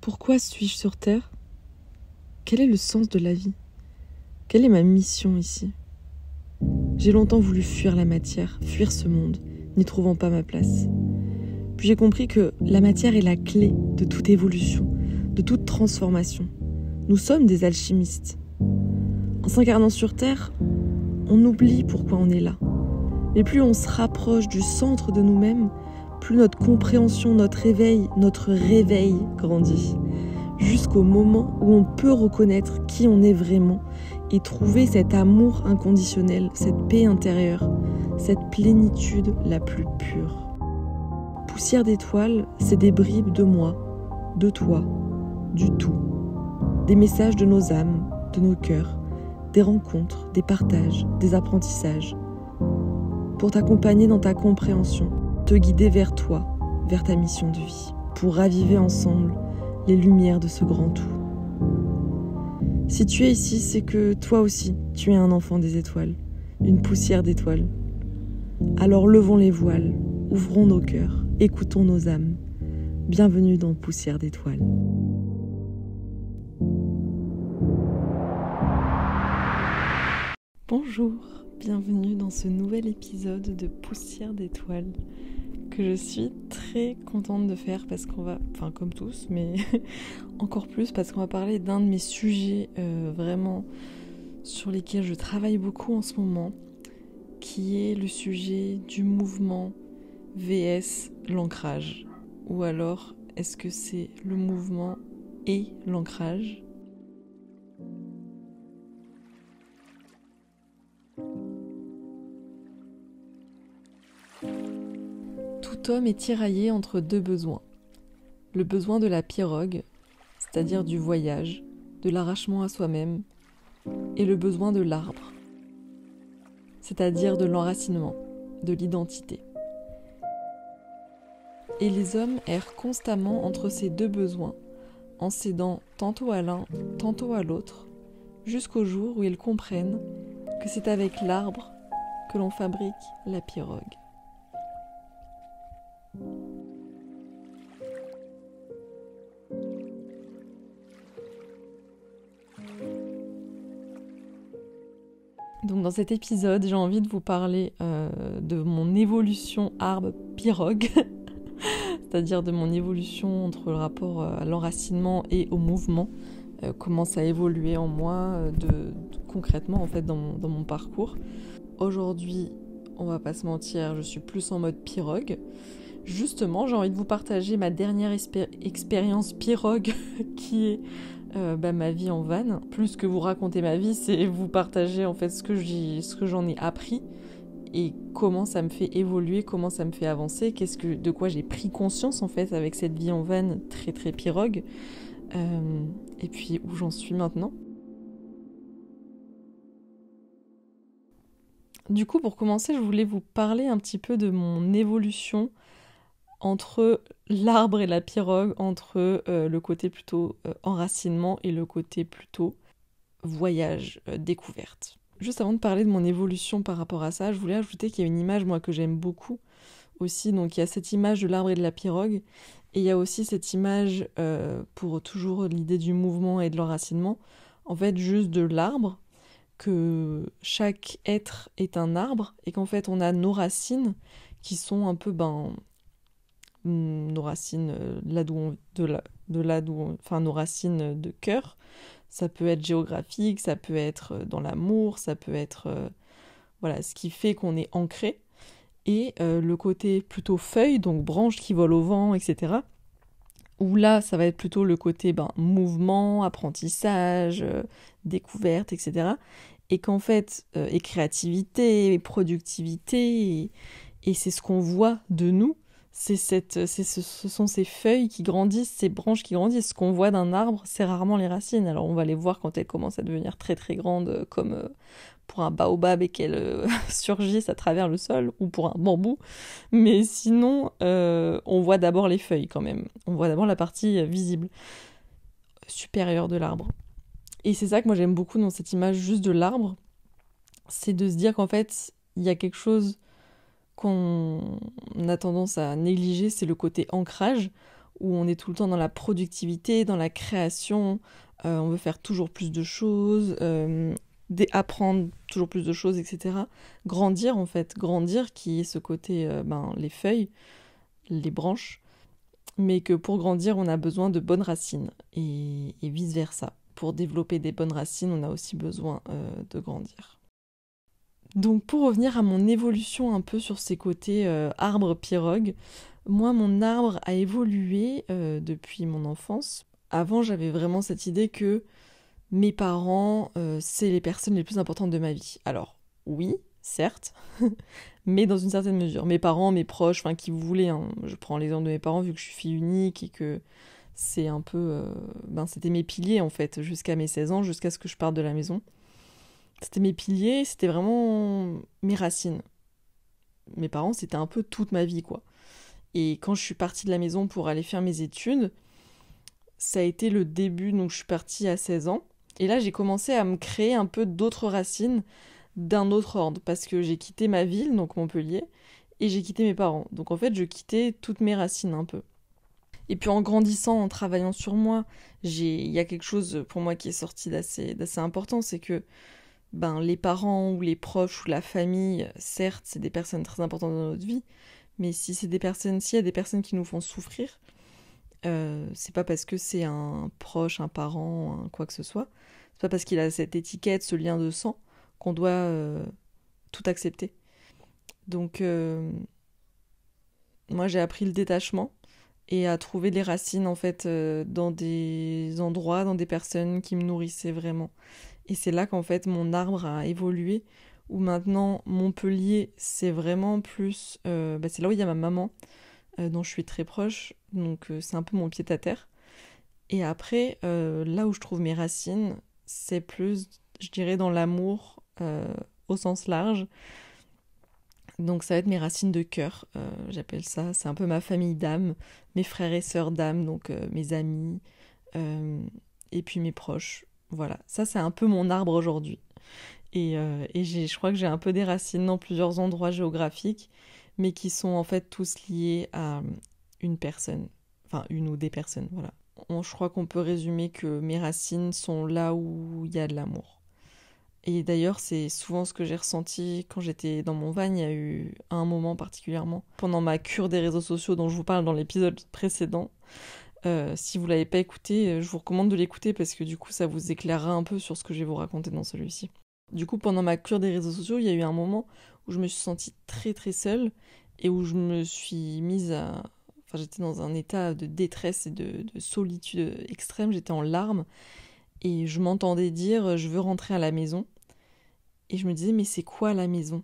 Pourquoi suis-je sur Terre Quel est le sens de la vie Quelle est ma mission ici J'ai longtemps voulu fuir la matière, fuir ce monde, n'y trouvant pas ma place. Puis j'ai compris que la matière est la clé de toute évolution, de toute transformation. Nous sommes des alchimistes. En s'incarnant sur Terre, on oublie pourquoi on est là. Mais plus on se rapproche du centre de nous-mêmes, plus notre compréhension, notre éveil, notre réveil grandit, jusqu'au moment où on peut reconnaître qui on est vraiment et trouver cet amour inconditionnel, cette paix intérieure, cette plénitude la plus pure. Poussière d'étoiles, c'est des bribes de moi, de toi, du tout, des messages de nos âmes, de nos cœurs, des rencontres, des partages, des apprentissages, pour t'accompagner dans ta compréhension, te guider vers toi, vers ta mission de vie, pour raviver ensemble les lumières de ce grand tout. Si tu es ici, c'est que toi aussi, tu es un enfant des étoiles, une poussière d'étoiles. Alors levons les voiles, ouvrons nos cœurs, écoutons nos âmes. Bienvenue dans Poussière d'étoiles. Bonjour, bienvenue dans ce nouvel épisode de Poussière d'étoiles je suis très contente de faire parce qu'on va, enfin comme tous, mais encore plus parce qu'on va parler d'un de mes sujets euh, vraiment sur lesquels je travaille beaucoup en ce moment, qui est le sujet du mouvement VS l'ancrage. Ou alors, est-ce que c'est le mouvement et l'ancrage L'homme est tiraillé entre deux besoins. Le besoin de la pirogue, c'est-à-dire du voyage, de l'arrachement à soi-même, et le besoin de l'arbre, c'est-à-dire de l'enracinement, de l'identité. Et les hommes errent constamment entre ces deux besoins, en cédant tantôt à l'un, tantôt à l'autre, jusqu'au jour où ils comprennent que c'est avec l'arbre que l'on fabrique la pirogue. Donc dans cet épisode, j'ai envie de vous parler euh, de mon évolution arbre pirogue, c'est-à-dire de mon évolution entre le rapport euh, à l'enracinement et au mouvement, euh, comment ça a évolué en moi concrètement en fait dans mon, dans mon parcours. Aujourd'hui, on va pas se mentir, je suis plus en mode pirogue. Justement, j'ai envie de vous partager ma dernière expérience pirogue qui est euh, bah, ma vie en vanne. Plus que vous raconter ma vie, c'est vous partager en fait ce que j'en ai, appris et comment ça me fait évoluer, comment ça me fait avancer, qu'est-ce que, de quoi j'ai pris conscience en fait avec cette vie en vanne très très pirogue, euh, et puis où j'en suis maintenant. Du coup, pour commencer, je voulais vous parler un petit peu de mon évolution entre l'arbre et la pirogue, entre euh, le côté plutôt euh, enracinement et le côté plutôt voyage, euh, découverte. Juste avant de parler de mon évolution par rapport à ça, je voulais ajouter qu'il y a une image, moi, que j'aime beaucoup aussi. Donc, il y a cette image de l'arbre et de la pirogue, et il y a aussi cette image, pour toujours l'idée du mouvement et de l'enracinement, en fait, juste de l'arbre, que chaque être est un arbre, et qu'en fait, on a nos racines qui sont un peu, ben, Mm, nos racines euh, là de là, de enfin nos racines de cœur. Ça peut être géographique, ça peut être euh, dans l'amour, ça peut être euh, voilà ce qui fait qu'on est ancré. Et le côté plutôt feuille, donc branches qui volent au vent, etc. Où là, ça va être plutôt le côté ben, mouvement, apprentissage, découverte, etc. Et qu'en fait, et créativité, et productivité, et c'est ce qu'on voit de nous c'est cette, c'est ce, ce, sont ces feuilles qui grandissent, ces branches qui grandissent. Ce qu'on voit d'un arbre, c'est rarement les racines. Alors on va les voir quand elles commencent à devenir très très grandes, euh, comme euh, pour un baobab et qu'elles euh, surgissent à travers le sol, ou pour un bambou. Mais sinon, on voit d'abord les feuilles quand même. On voit d'abord la partie visible supérieure de l'arbre. Et c'est ça que moi j'aime beaucoup dans cette image juste de l'arbre, c'est de se dire qu'en fait, il y a quelque chose qu'on a tendance à négliger, c'est le côté ancrage, où on est tout le temps dans la productivité, dans la création, euh, on veut faire toujours plus de choses, euh, apprendre toujours plus de choses, etc. Grandir, en fait, grandir, qui est ce côté, euh, ben, les feuilles, les branches, mais que pour grandir, on a besoin de bonnes racines, et vice-versa. Pour développer des bonnes racines, on a aussi besoin de grandir. Donc pour revenir à mon évolution un peu sur ces côtés euh, arbre pirogue, moi mon arbre a évolué euh, depuis mon enfance. Avant j'avais vraiment cette idée que mes parents euh, c'est les personnes les plus importantes de ma vie. Alors oui, certes, mais dans une certaine mesure. Mes parents, mes proches, enfin qui vous voulez, hein. je prends les l'exemple de mes parents vu que je suis fille unique et que c'est un peu... ben c'était mes piliers en fait jusqu'à mes 16 ans, jusqu'à ce que je parte de la maison. C'était mes piliers, c'était vraiment mes racines. Mes parents, c'était un peu toute ma vie, quoi. Et quand je suis partie de la maison pour aller faire mes études, ça a été le début, donc je suis partie à 16 ans. Et là, j'ai commencé à me créer un peu d'autres racines d'un autre ordre, parce que j'ai quitté ma ville, donc Montpellier, et j'ai quitté mes parents. Donc en fait, je quittais toutes mes racines un peu. Et puis en grandissant, en travaillant sur moi, il y a quelque chose pour moi qui est sorti d'assez important, c'est que ben, les parents ou les proches ou la famille, certes, c'est des personnes très importantes dans notre vie, mais si c'est des personnes, s'il y a des personnes qui nous font souffrir, euh, c'est pas parce que c'est un proche, un parent, un quoi que ce soit, c'est pas parce qu'il a cette étiquette, ce lien de sang, qu'on doit euh, tout accepter. Donc, euh, moi j'ai appris le détachement et à trouver des racines en fait dans des endroits, dans des personnes qui me nourrissaient vraiment et c'est là qu'en fait mon arbre a évolué, où maintenant Montpellier, c'est vraiment plus... Euh, bah, c'est là où il y a ma maman, euh, dont je suis très proche, donc euh, c'est un peu mon pied à terre. Et après, là où je trouve mes racines, c'est plus, je dirais, dans l'amour au sens large. Donc ça va être mes racines de cœur, j'appelle ça. C'est un peu ma famille d'âme, mes frères et sœurs d'âme, donc mes amis, et puis mes proches voilà, ça c'est un peu mon arbre aujourd'hui. Et, euh, je crois que j'ai un peu des racines dans plusieurs endroits géographiques, mais qui sont en fait tous liés à euh, une personne, enfin une ou des personnes, voilà. je crois qu'on peut résumer que mes racines sont là où il y a de l'amour. Et d'ailleurs, c'est souvent ce que j'ai ressenti quand j'étais dans mon van. Il y a eu un moment particulièrement, pendant ma cure des réseaux sociaux dont je vous parle dans l'épisode précédent, euh, si vous l'avez pas écouté, euh, je vous recommande de l'écouter parce que du coup ça vous éclairera un peu sur ce que je vais vous raconter dans celui-ci. Du coup, pendant ma cure des réseaux sociaux, il y a eu un moment où je me suis sentie très très seule et où je me suis mise à... Enfin, j'étais dans un état de détresse et de, de solitude extrême, j'étais en larmes et je m'entendais dire euh, je veux rentrer à la maison. Et je me disais mais c'est quoi la maison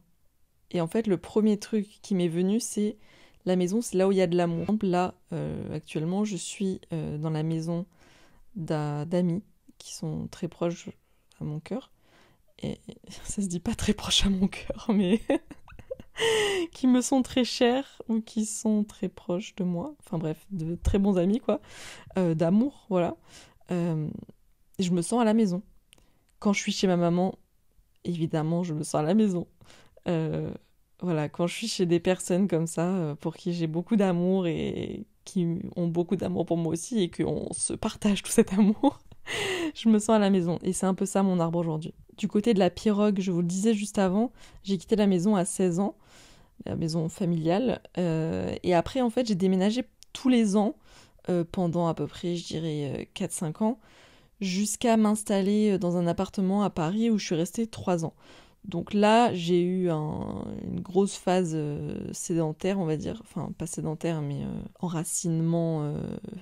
Et en fait, le premier truc qui m'est venu, c'est la maison, c'est là où il y a de l'amour. Là, euh, actuellement, je suis euh, dans la maison d'amis qui sont très proches à mon cœur. Et ça se dit pas très proche à mon cœur, mais qui me sont très chers ou qui sont très proches de moi. Enfin bref, de très bons amis, quoi. Euh, d'amour, voilà. je me sens à la maison. Quand je suis chez ma maman, évidemment, je me sens à la maison. Euh, voilà, quand je suis chez des personnes comme ça, euh, pour qui j'ai beaucoup d'amour et qui ont beaucoup d'amour pour moi aussi et qu'on se partage tout cet amour, je me sens à la maison. Et c'est un peu ça mon arbre aujourd'hui. Du côté de la pirogue, je vous le disais juste avant, j'ai quitté la maison à 16 ans, la maison familiale. Euh, et après, en fait, j'ai déménagé tous les ans euh, pendant à peu près, je dirais, 4-5 ans, jusqu'à m'installer dans un appartement à Paris où je suis restée 3 ans. Donc là, j'ai eu une grosse phase euh, sédentaire, on va dire, enfin pas sédentaire, mais euh, enracinement. Euh,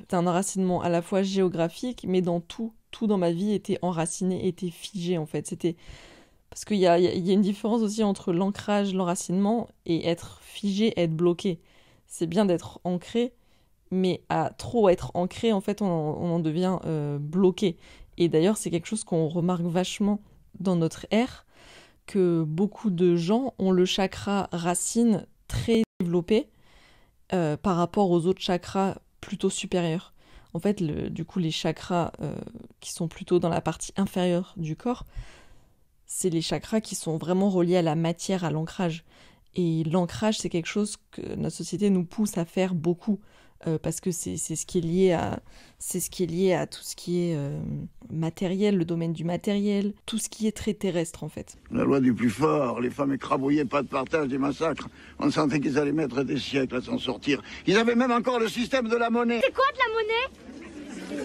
c'est un enracinement à la fois géographique, mais dans tout, tout dans ma vie était enraciné, était figé en fait. C'était parce qu'il y, a, une différence aussi entre l'ancrage, l'enracinement et être figé, être bloqué. C'est bien d'être ancré, mais à trop être ancré, en fait, on en, on en devient bloqué. Et d'ailleurs, c'est quelque chose qu'on remarque vachement dans notre ère que beaucoup de gens ont le chakra racine très développé euh, par rapport aux autres chakras plutôt supérieurs. En fait, du coup, les chakras euh, qui sont plutôt dans la partie inférieure du corps, c'est les chakras qui sont vraiment reliés à la matière, à l'ancrage. Et l'ancrage, c'est quelque chose que notre société nous pousse à faire beaucoup. Euh, parce que c'est ce qui est lié à c'est ce qui est lié à tout ce qui est euh, matériel, le domaine du matériel, tout ce qui est très terrestre en fait. La loi du plus fort, les femmes écrabouillées, pas de partage des massacres. On sentait qu'ils allaient mettre des siècles à s'en sortir. Ils avaient même encore le système de la monnaie. C'est quoi de la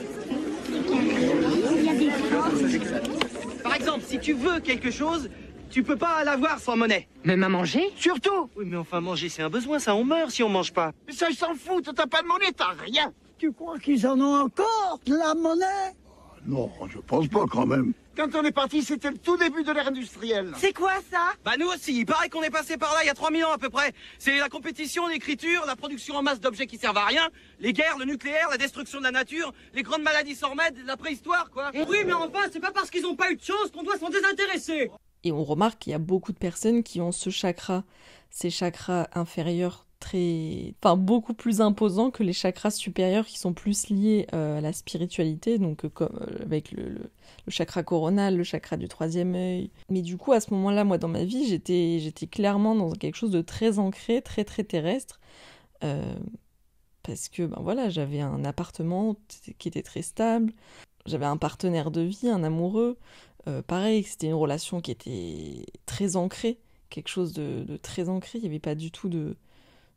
monnaie Par exemple, si tu veux quelque chose, tu peux pas l'avoir sans monnaie. Même à manger Surtout Oui, mais enfin, manger, c'est un besoin, ça, on meurt si on mange pas. Mais ça, ils s'en foutent, t'as pas de monnaie, t'as rien Tu crois qu'ils en ont encore, de la monnaie oh, Non, je pense pas quand même. Quand on est parti, c'était le tout début de l'ère industrielle. C'est quoi ça Bah nous aussi, il paraît qu'on est passé par là il y a 3000 ans à peu près. C'est la compétition, l'écriture, la production en masse d'objets qui servent à rien, les guerres, le nucléaire, la destruction de la nature, les grandes maladies sans remède, la préhistoire quoi. Eh oui mais enfin, c'est pas parce qu'ils ont pas eu de chance qu'on doit s'en désintéresser. Et on remarque qu'il y a beaucoup de personnes qui ont ce chakra, ces chakras inférieurs très, enfin beaucoup plus imposants que les chakras supérieurs qui sont plus liés euh, à la spiritualité, donc euh, comme, euh, avec le, chakra coronal, le chakra du troisième œil. Mais du coup, à ce moment-là, moi, dans ma vie, j'étais, j'étais clairement dans quelque chose de très ancré, très très terrestre parce que ben voilà, j'avais un appartement qui était très stable, j'avais un partenaire de vie, un amoureux, euh, pareil, c'était une relation qui était très ancrée, quelque chose de, très ancré. Il n'y avait pas du tout de,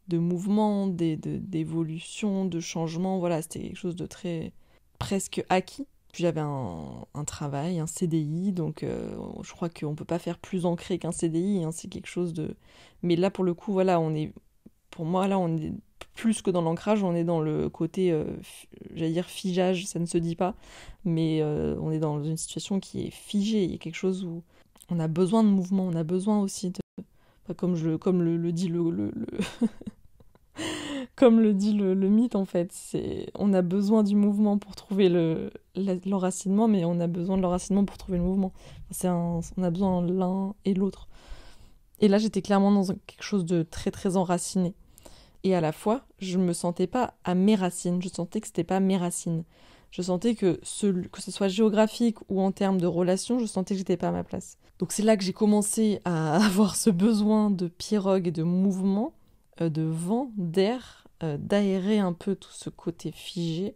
de mouvement, d'évolution, de, changement. Voilà, c'était quelque chose de très presque acquis. Puis j'avais un, travail, un CDI, donc euh, je crois qu'on ne peut pas faire plus ancré qu'un CDI. Hein. c'est quelque chose de. Mais là, pour le coup, voilà, on est. Pour moi, là, on est plus que dans l'ancrage, on est dans le côté, euh, j'allais dire figeage, ça ne se dit pas, mais euh, on est dans une situation qui est figée, il y a quelque chose où on a besoin de mouvement, on a besoin aussi de... comme, je, comme le, dit le... comme le dit le, mythe en fait, c'est on a besoin du mouvement pour trouver l'enracinement, mais on a besoin de l'enracinement pour trouver le mouvement. Un, on a besoin l'un et l'autre. Et là, j'étais clairement dans quelque chose de très très enraciné et à la fois, je ne me sentais pas à mes racines, je sentais que c'était pas mes racines. Je sentais que ce, que ce soit géographique ou en termes de relations, je sentais que j'étais pas à ma place. Donc c'est là que j'ai commencé à avoir ce besoin de pirogue et de mouvement, euh, de vent, d'air, euh, d'aérer un peu tout ce côté figé.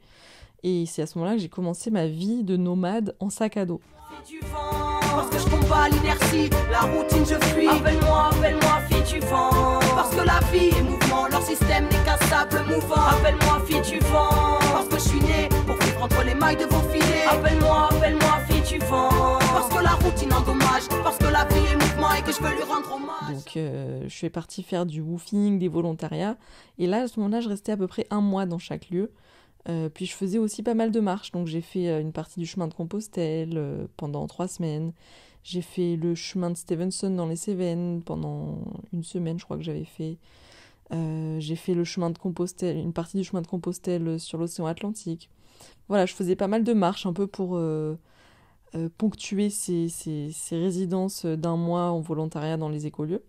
Et c'est à ce moment-là que j'ai commencé ma vie de nomade en sac à dos du vent parce que je combats l'inertie, la routine je fuis. Appelle-moi, appelle-moi fille tu vends, parce que la vie est mouvement, leur système n'est qu'un sable mouvant. Appelle-moi fille tu vent, parce que je suis né pour vivre entre les mailles de vos filets. Appelle-moi, appelle-moi fille tu vends, parce que la routine endommage, parce que la vie est mouvement et que je veux lui rendre hommage. Donc euh, je suis partie faire du woofing, des volontariats, et là à ce moment-là je restais à peu près un mois dans chaque lieu. Euh, puis je faisais aussi pas mal de marches, donc j'ai fait euh, une partie du chemin de Compostelle euh, pendant trois semaines. J'ai fait le chemin de Stevenson dans les Cévennes pendant une semaine, je crois que j'avais fait. j'ai fait le chemin de Compostelle, une partie du chemin de Compostelle sur l'océan Atlantique. Voilà, je faisais pas mal de marches un peu pour ponctuer ces résidences d'un mois en volontariat dans les écolieux.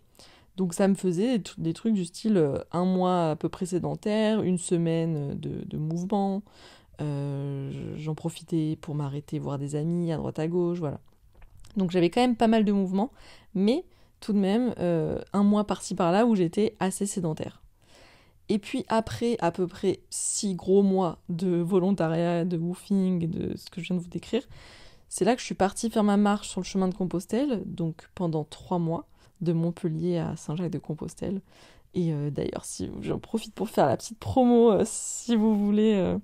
Donc ça me faisait des trucs du style euh, un mois à peu près sédentaire, une semaine euh, de, mouvement, euh, j'en profitais pour m'arrêter, voir des amis à droite à gauche, voilà. Donc j'avais quand même pas mal de mouvements, mais tout de même un mois par-ci par-là où j'étais assez sédentaire. Et puis après à peu près six gros mois de volontariat, de woofing, de ce que je viens de vous décrire, c'est là que je suis partie faire ma marche sur le chemin de Compostelle, donc pendant trois mois de Montpellier à Saint-Jacques-de-Compostelle. Et euh, d'ailleurs, si j'en profite pour faire la petite promo, euh, si vous voulez euh,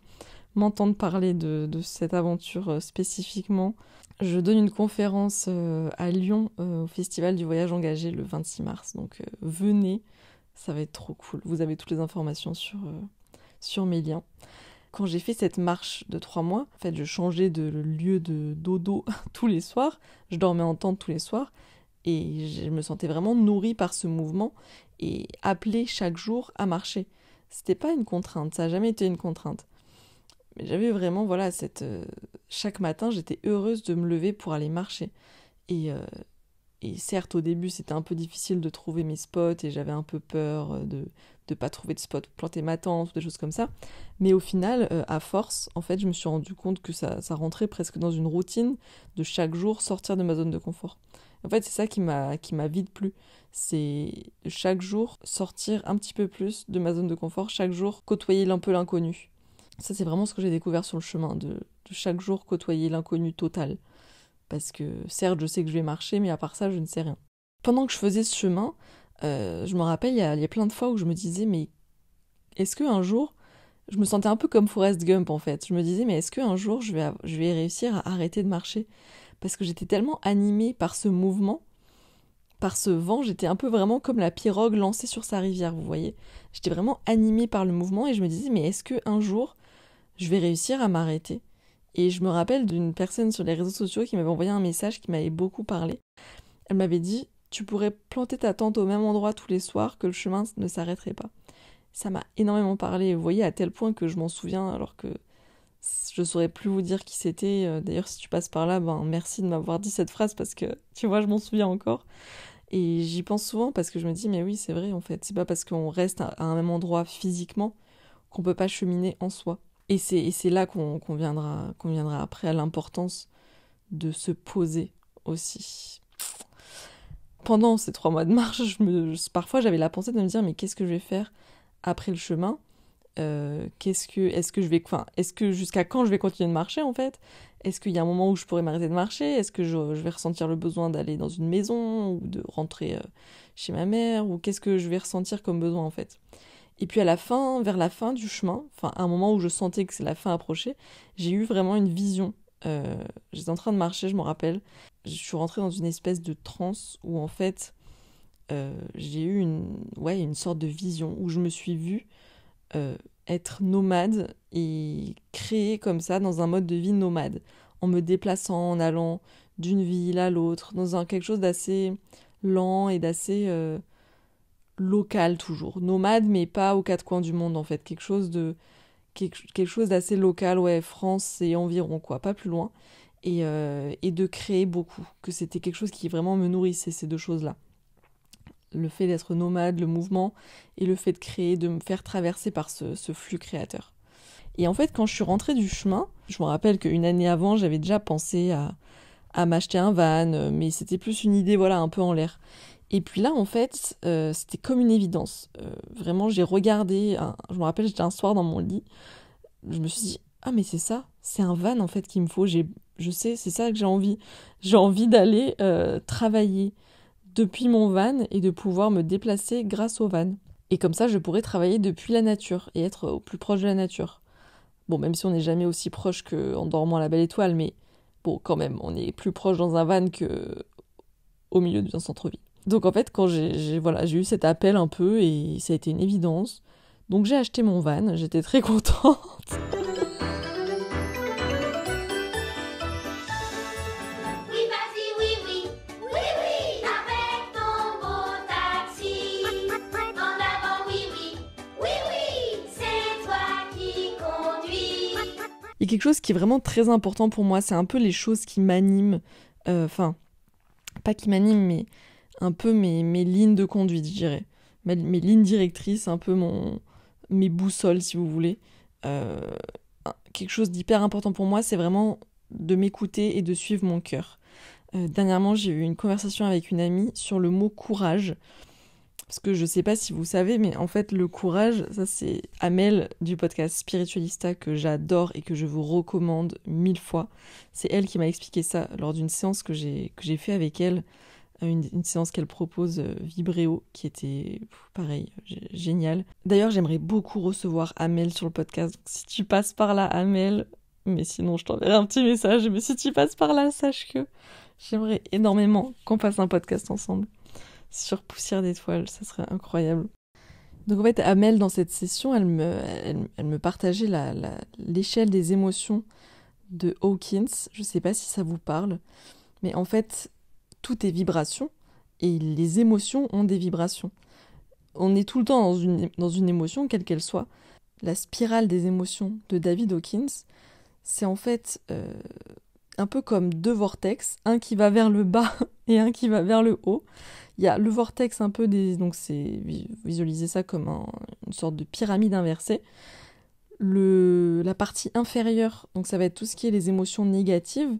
m'entendre parler de, cette aventure spécifiquement, je donne une conférence à Lyon au Festival du Voyage Engagé le 26 mars. Donc venez, ça va être trop cool. Vous avez toutes les informations sur, sur mes liens. Quand j'ai fait cette marche de trois mois, en fait, je changeais de lieu de dodo tous les soirs. Je dormais en tente tous les soirs. Et je me sentais vraiment nourrie par ce mouvement et appelée chaque jour à marcher. C'était pas une contrainte, ça n'a jamais été une contrainte. Mais j'avais vraiment, voilà, cette. Euh, chaque matin, j'étais heureuse de me lever pour aller marcher. Et, euh, et certes, au début, c'était un peu difficile de trouver mes spots et j'avais un peu peur euh, de ne pas trouver de spot pour planter ma tente ou des choses comme ça. Mais au final, à force, en fait, je me suis rendu compte que ça rentrait presque dans une routine de chaque jour sortir de ma zone de confort. En fait, c'est ça qui m'a qui m'a vite plu. C'est chaque jour sortir un petit peu plus de ma zone de confort, chaque jour côtoyer un peu l'inconnu. Ça, c'est vraiment ce que j'ai découvert sur le chemin, de, chaque jour côtoyer l'inconnu total. Parce que certes, je sais que je vais marcher, mais à part ça, je ne sais rien. Pendant que je faisais ce chemin, euh, je me rappelle, il y, a, plein de fois où je me disais, mais est-ce qu'un jour, je me sentais un peu comme Forrest Gump en fait. Je me disais, mais est-ce qu'un jour je vais réussir à arrêter de marcher parce que j'étais tellement animée par ce mouvement, par ce vent, j'étais un peu vraiment comme la pirogue lancée sur sa rivière, vous voyez. J'étais vraiment animée par le mouvement et je me disais mais est-ce que un jour je vais réussir à m'arrêter Et je me rappelle d'une personne sur les réseaux sociaux qui m'avait envoyé un message qui m'avait beaucoup parlé. Elle m'avait dit tu pourrais planter ta tente au même endroit tous les soirs que le chemin ne s'arrêterait pas. Ça m'a énormément parlé, vous voyez à tel point que je m'en souviens alors que je ne saurais plus vous dire qui c'était. Euh, d'ailleurs, si tu passes par là, ben merci de m'avoir dit cette phrase parce que tu vois, je m'en souviens encore. Et j'y pense souvent parce que je me dis, mais oui, c'est vrai en fait. C'est pas parce qu'on reste à un même endroit physiquement qu'on ne peut pas cheminer en soi. Et c'est là qu'on qu'on viendra, après à l'importance de se poser aussi. Pendant ces trois mois de marche, parfois j'avais la pensée de me dire, mais qu'est-ce que je vais faire après le chemin euh, qu'est-ce que est-ce que je vais enfin est-ce que jusqu'à quand je vais continuer de marcher en fait est-ce qu'il y a un moment où je pourrais m'arrêter de marcher est-ce que je, vais ressentir le besoin d'aller dans une maison ou de rentrer euh, chez ma mère ou qu'est-ce que je vais ressentir comme besoin en fait et puis à la fin vers la fin du chemin enfin à un moment où je sentais que c'est la fin approchée j'ai eu vraiment une vision euh, j'étais en train de marcher je me rappelle je suis rentrée dans une espèce de transe où en fait j'ai eu une ouais une sorte de vision où je me suis vue euh, être nomade et créer comme ça dans un mode de vie nomade, en me déplaçant, en allant d'une ville à l'autre, dans un, quelque chose d'assez lent et d'assez euh, local toujours. Nomade, mais pas aux quatre coins du monde en fait. Quelque chose de quelque chose d'assez local, ouais, France et environ quoi, pas plus loin. Et, euh, et de créer beaucoup, que c'était quelque chose qui vraiment me nourrissait, ces deux choses-là le fait d'être nomade, le mouvement et le fait de créer, de me faire traverser par ce, flux créateur. Et en fait, quand je suis rentrée du chemin, je me rappelle qu'une année avant, j'avais déjà pensé à, à m'acheter un van, euh, mais c'était plus une idée, voilà, un peu en l'air. Et puis là, en fait, euh, c'était comme une évidence. Euh, vraiment, j'ai regardé, je me rappelle, j'étais un soir dans mon lit, je me suis dit, ah mais c'est ça, c'est un van en fait qu'il me faut, j'ai, je sais, c'est ça que j'ai envie. J'ai envie d'aller travailler depuis mon van et de pouvoir me déplacer grâce au van. Et comme ça, je pourrais travailler depuis la nature et être au plus proche de la nature. Bon, même si on n'est jamais aussi proche qu'en dormant à la belle étoile, mais bon, quand même, on est plus proche dans un van que au milieu d'un centre-ville. Donc en fait, quand j'ai voilà, eu cet appel un peu et ça a été une évidence, donc j'ai acheté mon van, j'étais très contente. quelque chose qui est vraiment très important pour moi. C'est un peu les choses qui m'animent. Euh, enfin, pas qui m'animent, mais un peu mes, mes, lignes de conduite, je dirais. Mes, lignes directrices, un peu mon, mes boussoles, si vous voulez. Euh, quelque chose d'hyper important pour moi, c'est vraiment de m'écouter et de suivre mon cœur. Euh, dernièrement, j'ai eu une conversation avec une amie sur le mot courage. Parce que je sais pas si vous savez, mais en fait, le courage, ça c'est Amel du podcast Spiritualista que j'adore et que je vous recommande mille fois. C'est elle qui m'a expliqué ça lors d'une séance que j'ai, que j'ai fait avec elle. Euh, une, séance qu'elle propose euh, Vibréo qui était pareil génial. D'ailleurs, j'aimerais beaucoup recevoir Amel sur le podcast. si tu passes par là, Amel, mais sinon je t'enverrai un petit message. Mais si tu passes par là, sache que j'aimerais énormément qu'on fasse un podcast ensemble sur Poussière d'étoiles, ça serait incroyable. Donc en fait, Amel, dans cette session, elle me, elle, me partageait l'échelle des émotions de Hawkins. Je ne sais pas si ça vous parle, mais en fait, tout est vibration et les émotions ont des vibrations. On est tout le temps dans une, émotion, quelle qu'elle soit. La spirale des émotions de David Hawkins, c'est en fait euh, un peu comme deux vortex, un qui va vers le bas et un qui va vers le haut. Il y a le vortex un peu des. Donc c'est. Visualisez ça comme une sorte de pyramide inversée. Le, la partie inférieure, donc ça va être tout ce qui est les émotions négatives.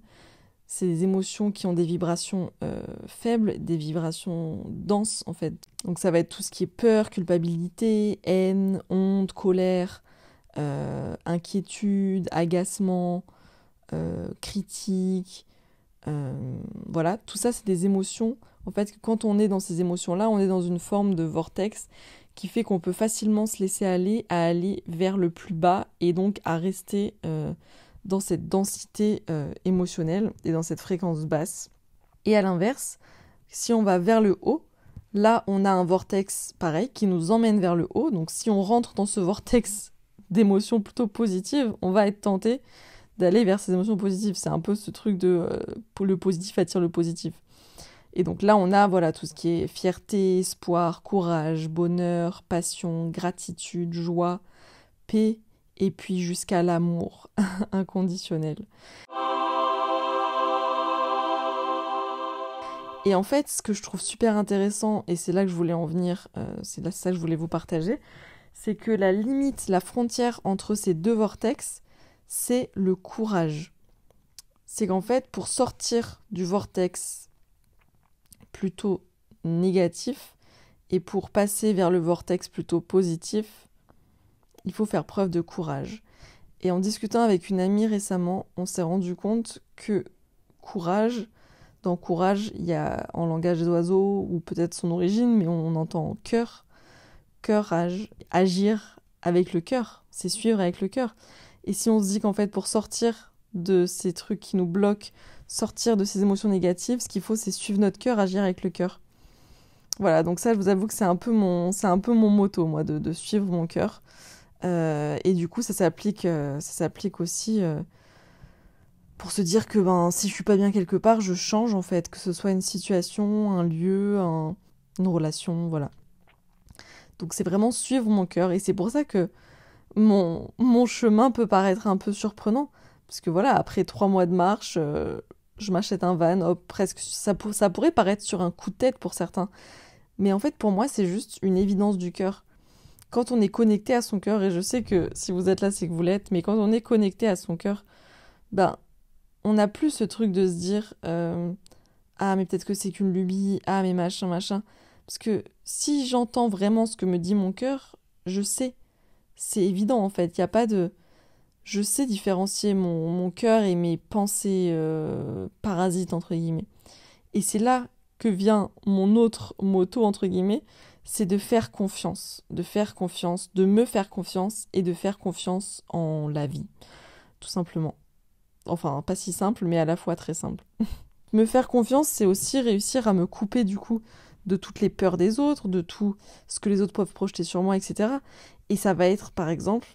c'est Ces émotions qui ont des vibrations euh, faibles, des vibrations denses en fait. Donc ça va être tout ce qui est peur, culpabilité, haine, honte, colère, euh, inquiétude, agacement, euh, critique, euh, voilà, tout ça, c'est des émotions. En fait, quand on est dans ces émotions-là, on est dans une forme de vortex qui fait qu'on peut facilement se laisser aller à aller vers le plus bas et donc à rester euh, dans cette densité euh, émotionnelle et dans cette fréquence basse. Et à l'inverse, si on va vers le haut, là on a un vortex pareil qui nous emmène vers le haut. Donc si on rentre dans ce vortex d'émotions plutôt positives, on va être tenté d'aller vers ces émotions positives. C'est un peu ce truc de euh, le positif attire le positif. Et donc là, on a voilà tout ce qui est fierté, espoir, courage, bonheur, passion, gratitude, joie, paix, et puis jusqu'à l'amour inconditionnel. Et en fait, ce que je trouve super intéressant, et c'est là que je voulais en venir, euh, c'est là ça que je voulais vous partager, c'est que la limite, la frontière entre ces deux vortex, c'est le courage. C'est qu'en fait, pour sortir du vortex plutôt négatif et pour passer vers le vortex plutôt positif, il faut faire preuve de courage. Et en discutant avec une amie récemment, on s'est rendu compte que courage, dans courage, il y a en langage des ou peut-être son origine, mais on, entend cœur, cœur, agir avec le cœur, c'est suivre avec le cœur. Et si on se dit qu'en fait, pour sortir de ces trucs qui nous bloquent, sortir de ces émotions négatives, ce qu'il faut, c'est suivre notre cœur, agir avec le cœur. Voilà, donc ça, je vous avoue que c'est un peu mon, c'est un peu mon motto, moi, de, suivre mon cœur. Euh, et du coup, ça s'applique, euh, ça s'applique aussi euh, pour se dire que ben, si je suis pas bien quelque part, je change en fait, que ce soit une situation, un lieu, une relation, voilà. Donc c'est vraiment suivre mon cœur, et c'est pour ça que mon, mon chemin peut paraître un peu surprenant. Parce que voilà, après trois mois de marche, euh, je m'achète un van, hop, presque. Ça, ça pourrait paraître sur un coup de tête pour certains. Mais en fait, pour moi, c'est juste une évidence du cœur. Quand on est connecté à son cœur, et je sais que si vous êtes là, c'est que vous l'êtes, mais quand on est connecté à son cœur, ben, on n'a plus ce truc de se dire euh, Ah, mais peut-être que c'est qu'une lubie, ah, mais machin, machin. Parce que si j'entends vraiment ce que me dit mon cœur, je sais c'est évident en fait. Il n'y a pas de. Je sais différencier mon, cœur et mes pensées euh, parasites, entre guillemets. Et c'est là que vient mon autre moto, entre guillemets, c'est de faire confiance, de faire confiance, de me faire confiance et de faire confiance en la vie, tout simplement. Enfin, pas si simple, mais à la fois très simple. me faire confiance, c'est aussi réussir à me couper du coup de toutes les peurs des autres, de tout ce que les autres peuvent projeter sur moi, etc. Et ça va être, par exemple,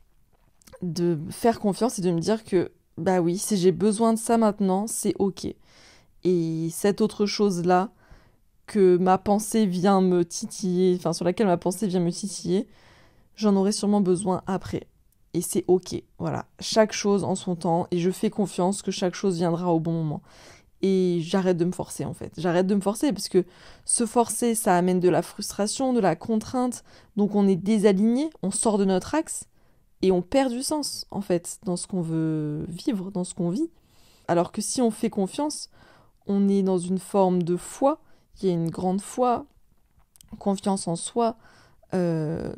de faire confiance et de me dire que, bah oui, si j'ai besoin de ça maintenant, c'est ok. Et cette autre chose-là, que ma pensée vient me titiller, enfin sur laquelle ma pensée vient me titiller, j'en aurai sûrement besoin après. Et c'est ok, voilà. Chaque chose en son temps, et je fais confiance que chaque chose viendra au bon moment et j'arrête de me forcer en fait. J'arrête de me forcer parce que se forcer, ça amène de la frustration, de la contrainte, donc on est désaligné, on sort de notre axe et on perd du sens en fait dans ce qu'on veut vivre, dans ce qu'on vit. Alors que si on fait confiance, on est dans une forme de foi, il y a une grande foi, confiance en soi, euh,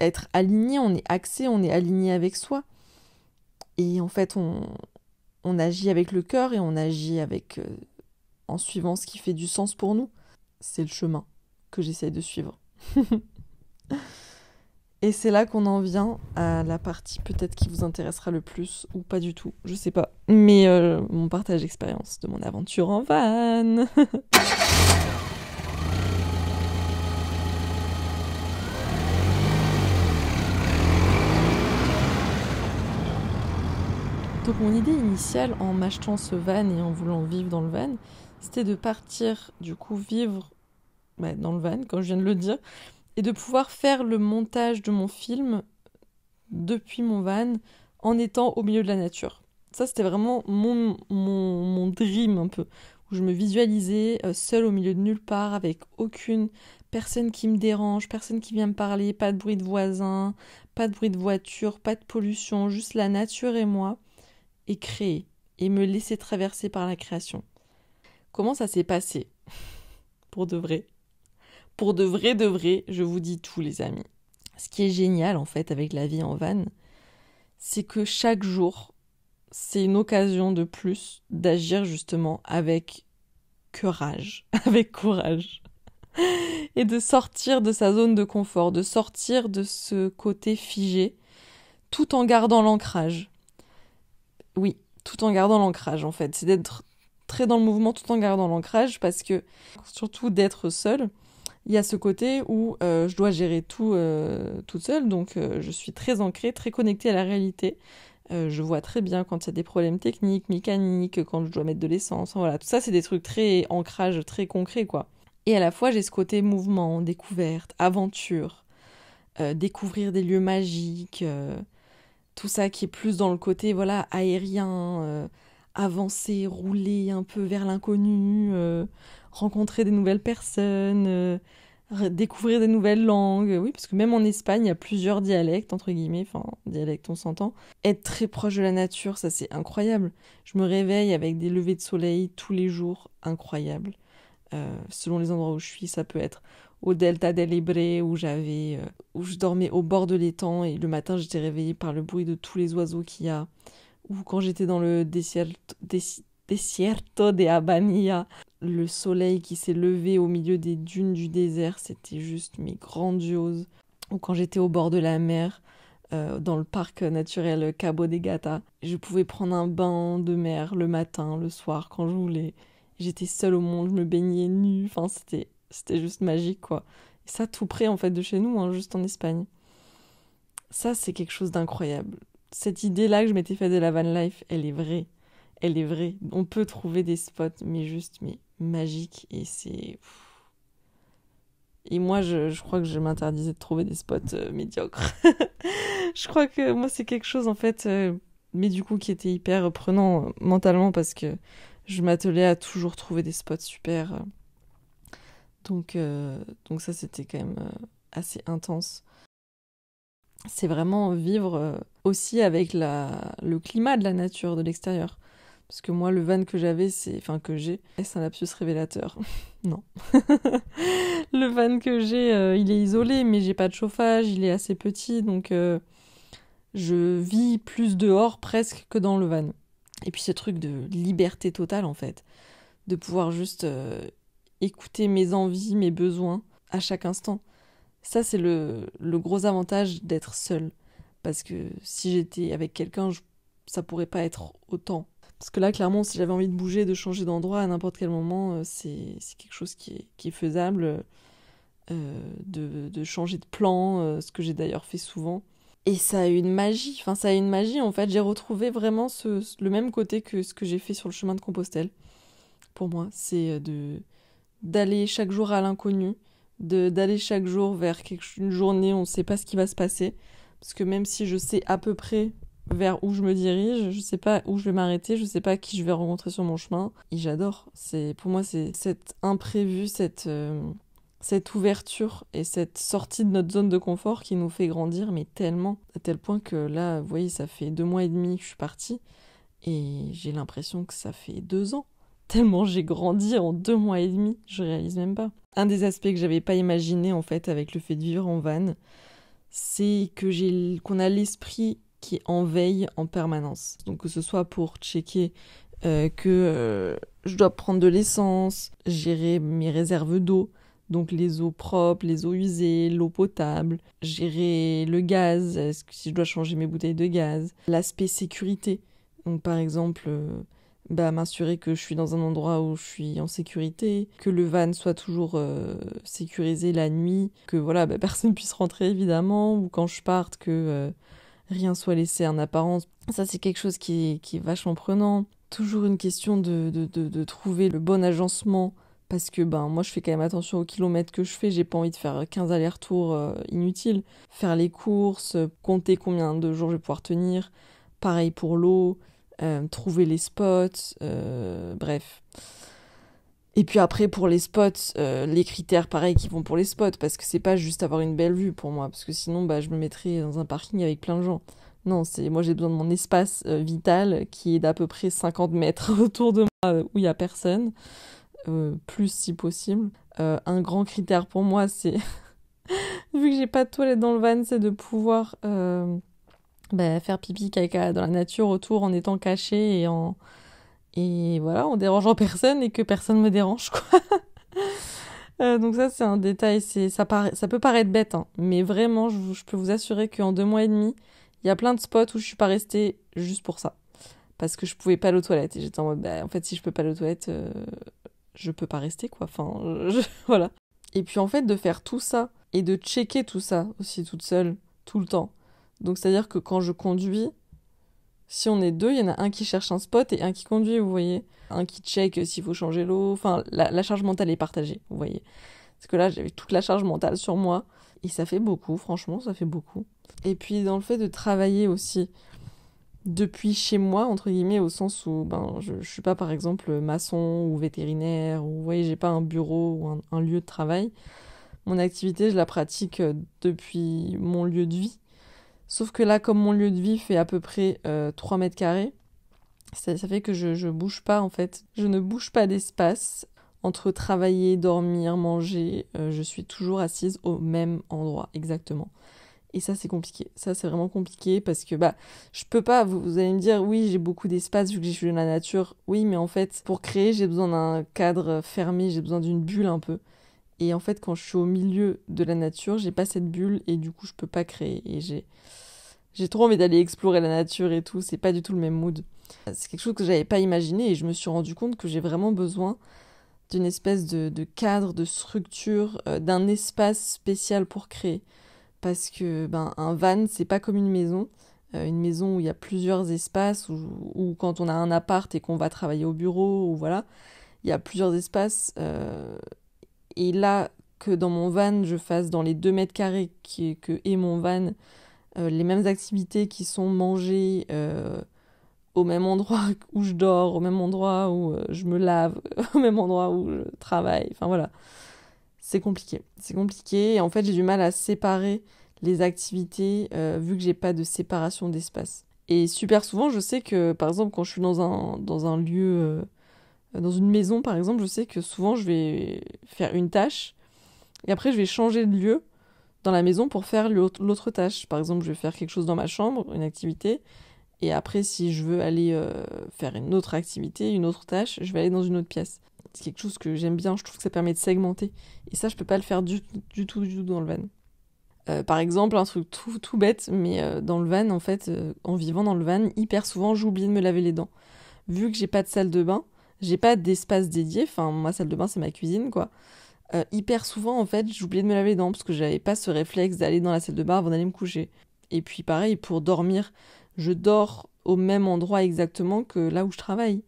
être aligné, on est axé, on est aligné avec soi. Et en fait, on, on agit avec le cœur et on agit avec euh, en suivant ce qui fait du sens pour nous. C'est le chemin que j'essaye de suivre. et c'est là qu'on en vient à la partie peut-être qui vous intéressera le plus ou pas du tout, je sais pas. Mais euh, mon partage d'expérience de mon aventure en van. Donc mon idée initiale en m'achetant ce van et en voulant vivre dans le van, c'était de partir du coup vivre bah, dans le van, comme je viens de le dire, et de pouvoir faire le montage de mon film depuis mon van en étant au milieu de la nature. Ça c'était vraiment mon, mon dream un peu, où je me visualisais euh, seul au milieu de nulle part, avec aucune personne qui me dérange, personne qui vient me parler, pas de bruit de voisin, pas de bruit de voiture, pas de pollution, juste la nature et moi et créer et me laisser traverser par la création. Comment ça s'est passé Pour de vrai. Pour de vrai, de vrai, je vous dis tout, les amis. Ce qui est génial, en fait, avec la vie en vanne, c'est que chaque jour, c'est une occasion de plus d'agir justement avec courage, avec courage. Et de sortir de sa zone de confort, de sortir de ce côté figé, tout en gardant l'ancrage. Oui, tout en gardant l'ancrage en fait. C'est d'être très dans le mouvement tout en gardant l'ancrage parce que surtout d'être seul, il y a ce côté où euh, je dois gérer tout euh, toute seule, donc euh, je suis très ancrée, très connectée à la réalité. je vois très bien quand il y a des problèmes techniques, mécaniques, quand je dois mettre de l'essence, voilà, tout ça c'est des trucs très ancrage, très concret quoi. Et à la fois j'ai ce côté mouvement, découverte, aventure, découvrir des lieux magiques tout ça qui est plus dans le côté voilà aérien, euh, avancer, rouler un peu vers l'inconnu, euh, rencontrer des nouvelles personnes, euh, découvrir des nouvelles langues. Oui, parce que même en Espagne, il y a plusieurs dialectes, entre guillemets, enfin, dialectes, on s'entend. Être très proche de la nature, ça c'est incroyable. Je me réveille avec des levées de soleil tous les jours, incroyable. selon les endroits où je suis, ça peut être au delta del où j'avais euh, où je dormais au bord de l'étang et le matin j'étais réveillée par le bruit de tous les oiseaux qu'il y a ou quand j'étais dans le desierto, des, de Abania, le soleil qui s'est levé au milieu des dunes du désert c'était juste mais grandiose ou quand j'étais au bord de la mer euh, dans le parc naturel Cabo de Gata je pouvais prendre un bain de mer le matin le soir quand je voulais j'étais seule au monde je me baignais nu enfin c'était c'était juste magique, quoi. Et ça, tout près, en fait, de chez nous, hein, juste en Espagne. Ça, c'est quelque chose d'incroyable. Cette idée-là que je m'étais faite de la van life, elle est vraie. Elle est vraie. On peut trouver des spots, mais juste, mais magiques. Et c'est. Et moi, je, je, crois que je m'interdisais de trouver des spots euh, médiocres. je crois que moi, c'est quelque chose, en fait, euh, mais du coup, qui était hyper prenant euh, mentalement parce que je m'attelais à toujours trouver des spots super donc, euh, donc ça, c'était quand même euh, assez intense. C'est vraiment vivre euh, aussi avec la, le climat de la nature, de l'extérieur. Parce que moi, le van que j'avais, c'est. Enfin, que j'ai. Est-ce un lapsus révélateur Non. le van que j'ai, il est isolé, mais j'ai pas de chauffage, il est assez petit, donc je vis plus dehors presque que dans le van. Et puis ce truc de liberté totale, en fait. De pouvoir juste écouter mes envies, mes besoins à chaque instant. Ça, c'est le, gros avantage d'être seul. Parce que si j'étais avec quelqu'un, ça pourrait pas être autant. Parce que là, clairement, si j'avais envie de bouger, de changer d'endroit à n'importe quel moment, euh, c'est, quelque chose qui est, faisable. Euh, de, changer de plan, euh, ce que j'ai d'ailleurs fait souvent. Et ça a une magie, enfin ça a une magie en fait. J'ai retrouvé vraiment ce, le même côté que ce que j'ai fait sur le chemin de Compostelle. Pour moi, c'est de d'aller chaque jour à l'inconnu, de d'aller chaque jour vers une journée où on ne sait pas ce qui va se passer. Parce que même si je sais à peu près vers où je me dirige, je ne sais pas où je vais m'arrêter, je ne sais pas qui je vais rencontrer sur mon chemin. Et j'adore. C'est pour moi c'est cet imprévu, cette euh, cette ouverture et cette sortie de notre zone de confort qui nous fait grandir, mais tellement à tel point que là, vous voyez, ça fait deux mois et demi que je suis partie et j'ai l'impression que ça fait deux ans tellement j'ai grandi en deux mois et demi, je réalise même pas. Un des aspects que j'avais pas imaginé en fait avec le fait de vivre en van, c'est que qu'on a l'esprit qui en veille en permanence. Donc que ce soit pour checker euh, que euh, je dois prendre de l'essence, gérer mes réserves d'eau, donc les eaux propres, les eaux usées, l'eau potable, gérer le gaz, si je dois changer mes bouteilles de gaz, l'aspect sécurité. Donc par exemple, euh, bah, m'assurer que je suis dans un endroit où je suis en sécurité, que le van soit toujours euh, sécurisé la nuit, que voilà, bah, personne puisse rentrer évidemment, ou quand je parte, que euh, rien soit laissé en apparence. Ça, c'est quelque chose qui est, qui vachement prenant. Toujours une question de, de, de, trouver le bon agencement. Parce que ben moi je fais quand même attention aux kilomètres que je fais, j'ai pas envie de faire 15 allers-retours euh, inutiles, faire les courses, compter combien de jours je vais pouvoir tenir, pareil pour l'eau, euh, trouver les spots, euh, bref. Et puis après, pour les spots, euh, les critères pareils qui vont pour les spots, parce que c'est pas juste avoir une belle vue pour moi, parce que sinon, bah, je me mettrais dans un parking avec plein de gens. Non, c'est moi j'ai besoin de mon espace vital qui est d'à peu près 50 mètres autour de moi où il n'y a personne, plus si possible. un grand critère pour moi, c'est vu que j'ai pas de toilette dans le van, c'est de pouvoir bah, faire pipi, caca dans la nature autour en étant caché et en. Et voilà, en dérangeant personne et que personne me dérange, quoi. Euh, donc ça, c'est un détail. C'est, ça, ça peut paraître bête, hein, mais vraiment, je, peux vous assurer qu'en deux mois et demi, il y a plein de spots où je suis pas restée juste pour ça. Parce que je pouvais pas aller aux toilettes. Et j'étais en mode, bah, en fait, si je peux pas aller aux toilettes, euh, je peux pas rester, quoi. Enfin, voilà. Et puis en fait, de faire tout ça et de checker tout ça aussi toute seule, tout le temps, donc c'est-à-dire que quand je conduis, si on est deux, il y en a un qui cherche un spot et un qui conduit, vous voyez. Un qui check s'il faut changer l'eau. Enfin, la, charge mentale est partagée, vous voyez. Parce que là, j'avais toute la charge mentale sur moi. Et ça fait beaucoup, franchement, ça fait beaucoup. Et puis, dans le fait de travailler aussi depuis chez moi, entre guillemets, au sens où ben, je ne suis pas, par exemple, maçon ou vétérinaire, ou vous voyez, j'ai pas un bureau ou un lieu de travail. Mon activité, je la pratique euh, depuis mon lieu de vie. Sauf que là, comme mon lieu de vie fait à peu près 3 euh, mètres carrés, ça, fait que je, ne bouge pas en fait. Je ne bouge pas d'espace. Entre travailler, dormir, manger, euh, je suis toujours assise au même endroit, exactement. Et ça, c'est compliqué. Ça, c'est vraiment compliqué parce que bah, je peux pas. Vous, vous allez me dire, oui, j'ai beaucoup d'espace vu que je suis dans la nature. Oui, mais en fait, pour créer, j'ai besoin d'un cadre fermé, j'ai besoin d'une bulle un peu. Et en fait, quand je suis au milieu de la nature, j'ai pas cette bulle et du coup, je peux pas créer. Et j'ai, j'ai trop envie d'aller explorer la nature et tout. C'est pas du tout le même mood. C'est quelque chose que j'avais pas imaginé et je me suis rendu compte que j'ai vraiment besoin d'une espèce de, cadre, de structure, euh, d'un espace spécial pour créer. Parce que ben, un van, c'est pas comme une maison. Euh, une maison où il y a plusieurs espaces, ou quand on a un appart et qu'on va travailler au bureau, ou voilà, il y a plusieurs espaces. Euh, et là, que dans mon van, je fasse dans les deux mètres carrés qui, que est mon van, euh, les mêmes activités qui sont mangées euh, au même endroit où je dors, au même endroit où euh, je me lave, au même endroit où je travaille, enfin voilà. C'est compliqué. C'est compliqué et en fait j'ai du mal à séparer les activités vu que j'ai pas de séparation d'espace. Et super souvent je sais que par exemple quand je suis dans un, dans un lieu euh, dans une maison, par exemple, je sais que souvent je vais faire une tâche et après je vais changer de lieu dans la maison pour faire l'autre tâche. Par exemple, je vais faire quelque chose dans ma chambre, une activité, et après, si je veux aller euh, faire une autre activité, une autre tâche, je vais aller dans une autre pièce. C'est quelque chose que j'aime bien, je trouve que ça permet de segmenter. Et ça, je peux pas le faire du, tout, du tout dans le van. Euh, par exemple, un truc tout, bête, mais dans le van, en fait, en vivant dans le van, hyper souvent, j'oublie de me laver les dents. Vu que j'ai pas de salle de bain, j'ai pas d'espace dédié. Enfin, ma salle de bain, c'est ma cuisine, quoi. Euh, hyper souvent, en fait, j'oubliais de me laver les dents parce que j'avais pas ce réflexe d'aller dans la salle de bain avant d'aller me coucher. Et puis, pareil, pour dormir, je dors au même endroit exactement que là où je travaille.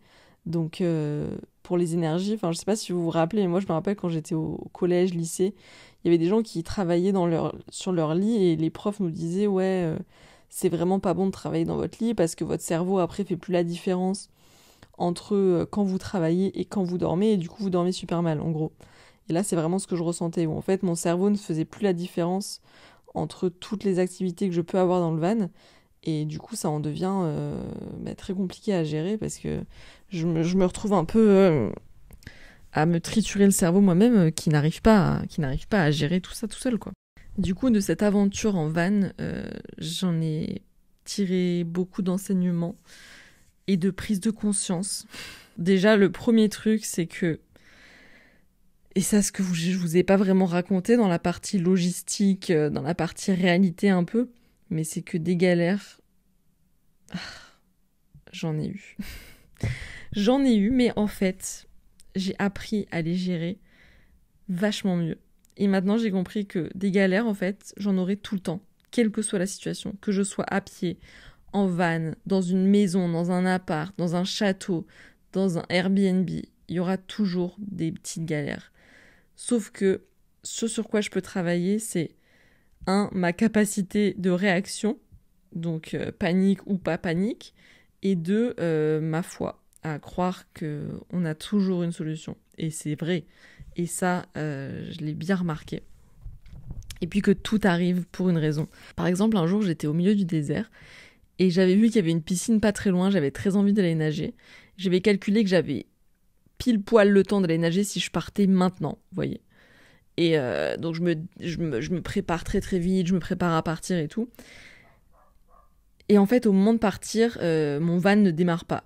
Donc, euh, pour les énergies, enfin, je sais pas si vous vous rappelez, mais moi, je me rappelle quand j'étais au collège, lycée, il y avait des gens qui travaillaient dans leur, sur leur lit et les profs nous disaient, ouais. Euh, c'est vraiment pas bon de travailler dans votre lit parce que votre cerveau après fait plus la différence entre euh, quand vous travaillez et quand vous dormez, et du coup vous dormez super mal en gros. Et là c'est vraiment ce que je ressentais, où en fait mon cerveau ne faisait plus la différence entre toutes les activités que je peux avoir dans le van, et du coup ça en devient euh, bah, très compliqué à gérer parce que je me, retrouve un peu euh, à me triturer le cerveau moi-même qui n'arrive pas, à, qui n'arrive pas à gérer tout ça tout seul quoi. Du coup, de cette aventure en van, j'en ai tiré beaucoup d'enseignements et de prise de conscience. Déjà, le premier truc, c'est que, et ça, ce que je vous ai pas vraiment raconté dans la partie logistique, euh, dans la partie réalité un peu, mais c'est que des galères, ah, j'en ai eu. j'en ai eu, mais en fait, j'ai appris à les gérer vachement mieux. Et maintenant, j'ai compris que des galères, en fait, j'en aurai tout le temps, quelle que soit la situation, que je sois à pied, en vanne dans une maison, dans un appart, dans un château, dans un Airbnb, il y aura toujours des petites galères. Sauf que ce sur quoi je peux travailler, c'est 1. ma capacité de réaction, donc euh, panique ou pas panique, et 2. Euh, ma foi, à croire qu'on a toujours une solution. Et c'est vrai. Et ça, euh, je l'ai bien remarqué. Et puis que tout arrive pour une raison. Par exemple, un jour, j'étais au milieu du désert et j'avais vu qu'il y avait une piscine pas très loin, j'avais très envie d'aller nager. J'avais calculé que j'avais pile poil le temps d'aller nager si je partais maintenant, vous voyez. Et euh, donc je me, prépare très très vite, je me prépare à partir et tout. Et en fait, au moment de partir, euh, mon van ne démarre pas.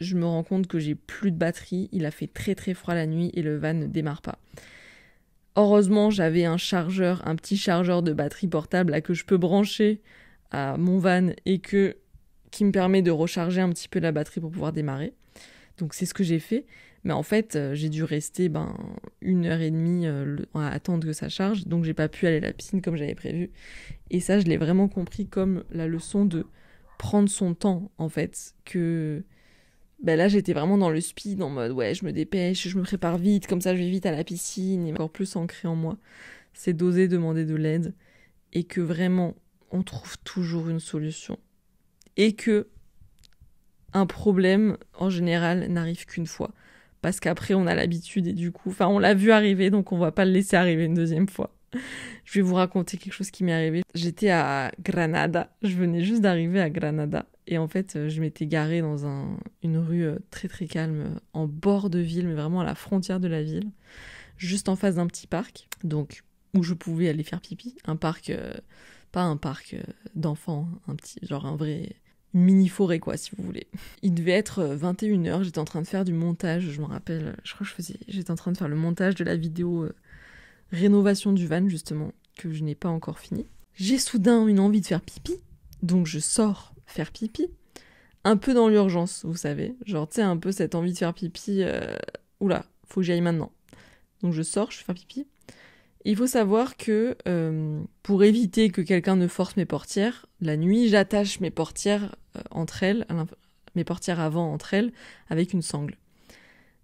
Je me rends compte que j'ai plus de batterie, il a fait très très froid la nuit et le van ne démarre pas. Heureusement, j'avais un chargeur, un petit chargeur de batterie portable à que je peux brancher mon van et que qui me permet de recharger un petit peu la batterie pour pouvoir démarrer. Donc c'est ce que j'ai fait. Mais en fait, euh, j'ai dû rester ben, une heure et demie euh, à attendre que ça charge. Donc j'ai pas pu aller à la piscine comme j'avais prévu. Et ça, je l'ai vraiment compris comme la leçon de prendre son temps, en fait. Que ben là, j'étais vraiment dans le speed, en mode ouais, je me dépêche, je me prépare vite, comme ça je vais vite à la piscine. Et encore plus ancré en moi, c'est d'oser demander de l'aide. Et que vraiment, on trouve toujours une solution. Et que un problème, en général, n'arrive qu'une fois. Parce qu'après, on a l'habitude et du coup, enfin, on l'a vu arriver, donc on va pas le laisser arriver une deuxième fois. Je vais vous raconter quelque chose qui m'est arrivé. J'étais à Granada. Je venais juste d'arriver à Granada. Et en fait, je m'étais garée dans un, une rue euh, très très calme, euh, en bord de ville, mais vraiment à la frontière de la ville, juste en face d'un petit parc, donc où je pouvais aller faire pipi. Un parc euh, pas un parc euh, d'enfants, un petit, genre un vrai mini forêt quoi si vous voulez. Il devait être 21h, euh, j'étais en train de faire du montage, je me rappelle, je crois que je faisais j'étais en train de faire le montage de la vidéo euh, rénovation du van justement que je n'ai pas encore fini. J'ai soudain une envie de faire pipi, donc je sors faire pipi un peu dans l'urgence, vous savez, genre tu sais un peu cette envie de faire pipi ou oula, faut que j'y aille maintenant. Donc je sors, je fais pipi il faut savoir que euh, pour éviter que quelqu'un ne force mes portières, la nuit, j'attache mes portières euh, entre elles, mes portières avant entre elles, avec une sangle.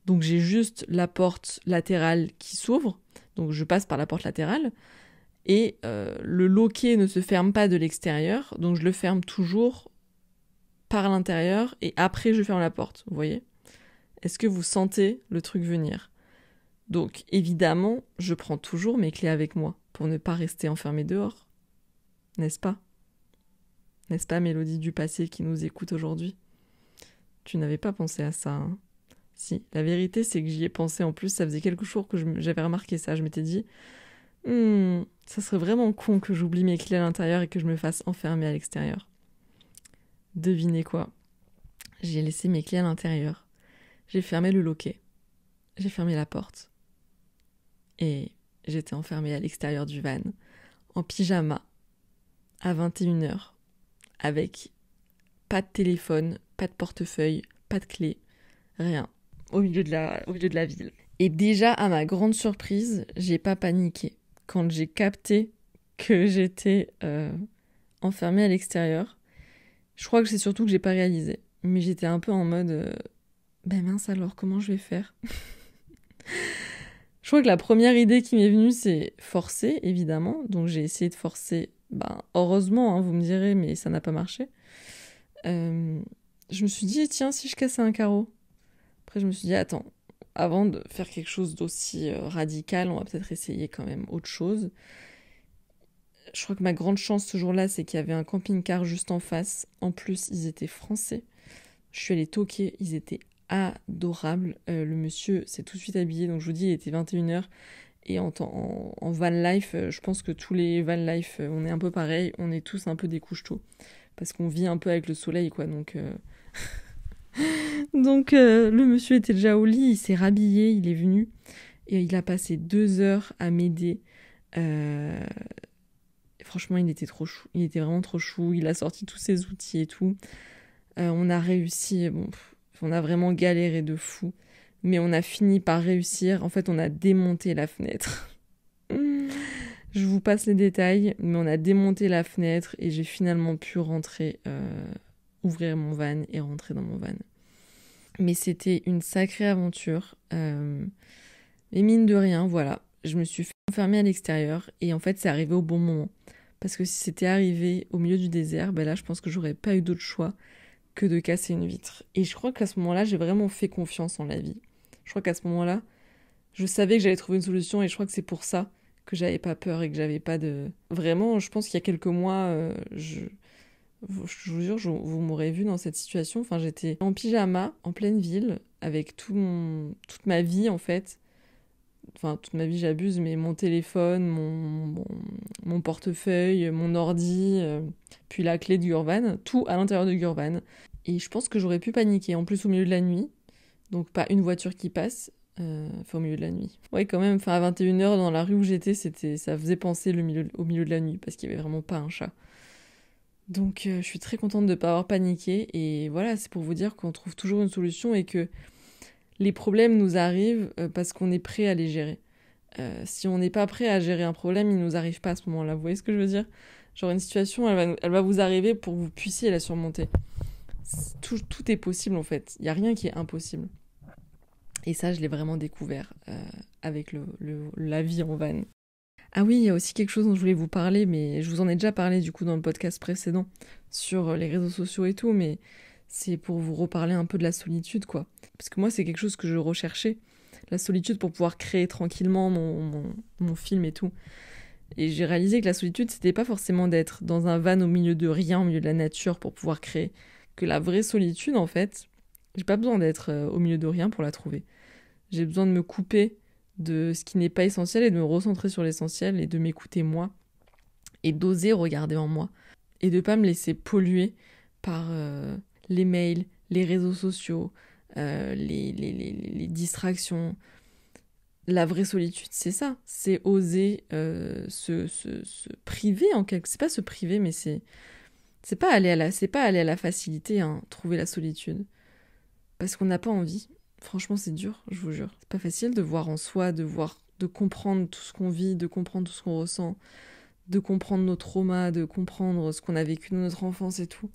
Donc j'ai juste la porte latérale qui s'ouvre, donc je passe par la porte latérale, et euh, le loquet ne se ferme pas de l'extérieur, donc je le ferme toujours par l'intérieur, et après je ferme la porte, vous voyez Est-ce que vous sentez le truc venir donc évidemment, je prends toujours mes clés avec moi pour ne pas rester enfermée dehors. N'est-ce pas N'est-ce pas Mélodie du passé qui nous écoute aujourd'hui Tu n'avais pas pensé à ça, hein Si, la vérité c'est que j'y ai pensé en plus, ça faisait quelques jours que j'avais remarqué ça, je m'étais dit Hum, ça serait vraiment con que j'oublie mes clés à l'intérieur et que je me fasse enfermer à l'extérieur. Devinez quoi J'ai laissé mes clés à l'intérieur. J'ai fermé le loquet. J'ai fermé la porte et j'étais enfermée à l'extérieur du van, en pyjama, à 21h, avec pas de téléphone, pas de portefeuille, pas de clé, rien, au milieu de la, ville. Et déjà, à ma grande surprise, j'ai pas paniqué. Quand j'ai capté que j'étais euh, enfermée à l'extérieur, je crois que c'est surtout que j'ai pas réalisé. Mais j'étais un peu en mode, euh, ben mince alors, comment je vais faire Je crois que la première idée qui m'est venue, c'est forcer, évidemment. Donc j'ai essayé de forcer, ben, heureusement, hein, vous me direz, mais ça n'a pas marché. Euh, je me suis dit, tiens, si je cassais un carreau. Après, je me suis dit, attends, avant de faire quelque chose d'aussi euh, radical, on va peut-être essayer quand même autre chose. Je crois que ma grande chance ce jour-là, c'est qu'il y avait un camping-car juste en face. En plus, ils étaient français. Je suis allée toquer, ils étaient adorable. Euh, le monsieur s'est tout de suite habillé, donc je vous dis, il était 21h. Et en, en, en van life, euh, je pense que tous les van life, euh, on est un peu pareil, on est tous un peu des couches tôt. Parce qu'on vit un peu avec le soleil, quoi. Donc, donc le monsieur était déjà au lit, il s'est rhabillé, il est venu. Et il a passé deux heures à m'aider. franchement, il était trop chou. Il était vraiment trop chou. Il a sorti tous ses outils et tout. on a réussi. Bon, on a vraiment galéré de fou. Mais on a fini par réussir. En fait, on a démonté la fenêtre. Je vous passe les détails, mais on a démonté la fenêtre et j'ai finalement pu rentrer, euh, ouvrir mon van et rentrer dans mon van. Mais c'était une sacrée aventure. Euh, mais mine de rien, voilà, je me suis enfermée à l'extérieur et en fait c'est arrivé au bon moment. Parce que si c'était arrivé au milieu du désert, ben là je pense que j'aurais pas eu d'autre choix que de casser une vitre. Et je crois qu'à ce moment-là, j'ai vraiment fait confiance en la vie. Je crois qu'à ce moment-là, je savais que j'allais trouver une solution et je crois que c'est pour ça que j'avais pas peur et que j'avais pas de. Vraiment, je pense qu'il y a quelques mois, euh, je. Je vous jure, vous m'aurez vu dans cette situation. Enfin, j'étais en pyjama, en pleine ville, avec tout mon, toute ma vie en fait, enfin toute ma vie j'abuse, mais mon téléphone, mon, mon, portefeuille, mon ordi, euh, puis la clé de Gurvan, tout à l'intérieur de Gurvan. Et je pense que j'aurais pu paniquer, en plus au milieu de la nuit, donc pas une voiture qui passe, euh, au milieu de la nuit. Ouais quand même, enfin à 21h dans la rue où j'étais, c'était, ça faisait penser au milieu de la nuit, parce qu'il n'y avait vraiment pas un chat. Donc euh, je suis très contente de ne pas avoir paniqué, et voilà, c'est pour vous dire qu'on trouve toujours une solution et que les problèmes nous arrivent euh, parce qu'on est prêt à les gérer. Euh, si on n'est pas prêt à gérer un problème, il ne nous arrive pas à ce moment-là. Vous voyez ce que je veux dire Genre une situation, elle va, elle va, vous arriver pour que vous puissiez la surmonter. Tout, est possible en fait. Il n'y a rien qui est impossible. Et ça, je l'ai vraiment découvert euh, avec le, le, la vie en vanne. Ah oui, il y a aussi quelque chose dont je voulais vous parler, mais je vous en ai déjà parlé du coup dans le podcast précédent sur les réseaux sociaux et tout, mais c'est pour vous reparler un peu de la solitude, quoi. Parce que moi, c'est quelque chose que je recherchais, la solitude pour pouvoir créer tranquillement mon, mon, film et tout. Et j'ai réalisé que la solitude, c'était pas forcément d'être dans un van au milieu de rien, au milieu de la nature pour pouvoir créer. Que la vraie solitude, en fait, j'ai pas besoin d'être euh, au milieu de rien pour la trouver. J'ai besoin de me couper de ce qui n'est pas essentiel et de me recentrer sur l'essentiel et de m'écouter moi et d'oser regarder en moi et de pas me laisser polluer par euh, les mails, les réseaux sociaux, euh, les, les, distractions. La vraie solitude, c'est ça. C'est oser euh, se, priver en quelque. C'est pas se priver, mais c'est c'est pas aller à la c'est pas aller à la facilité. Hein, trouver la solitude, parce qu'on n'a pas envie. Franchement, c'est dur, je vous jure. C'est pas facile de voir en soi, de voir, de comprendre tout ce qu'on vit, de comprendre tout ce qu'on ressent, de comprendre nos traumas, de comprendre ce qu'on a vécu dans notre enfance et tout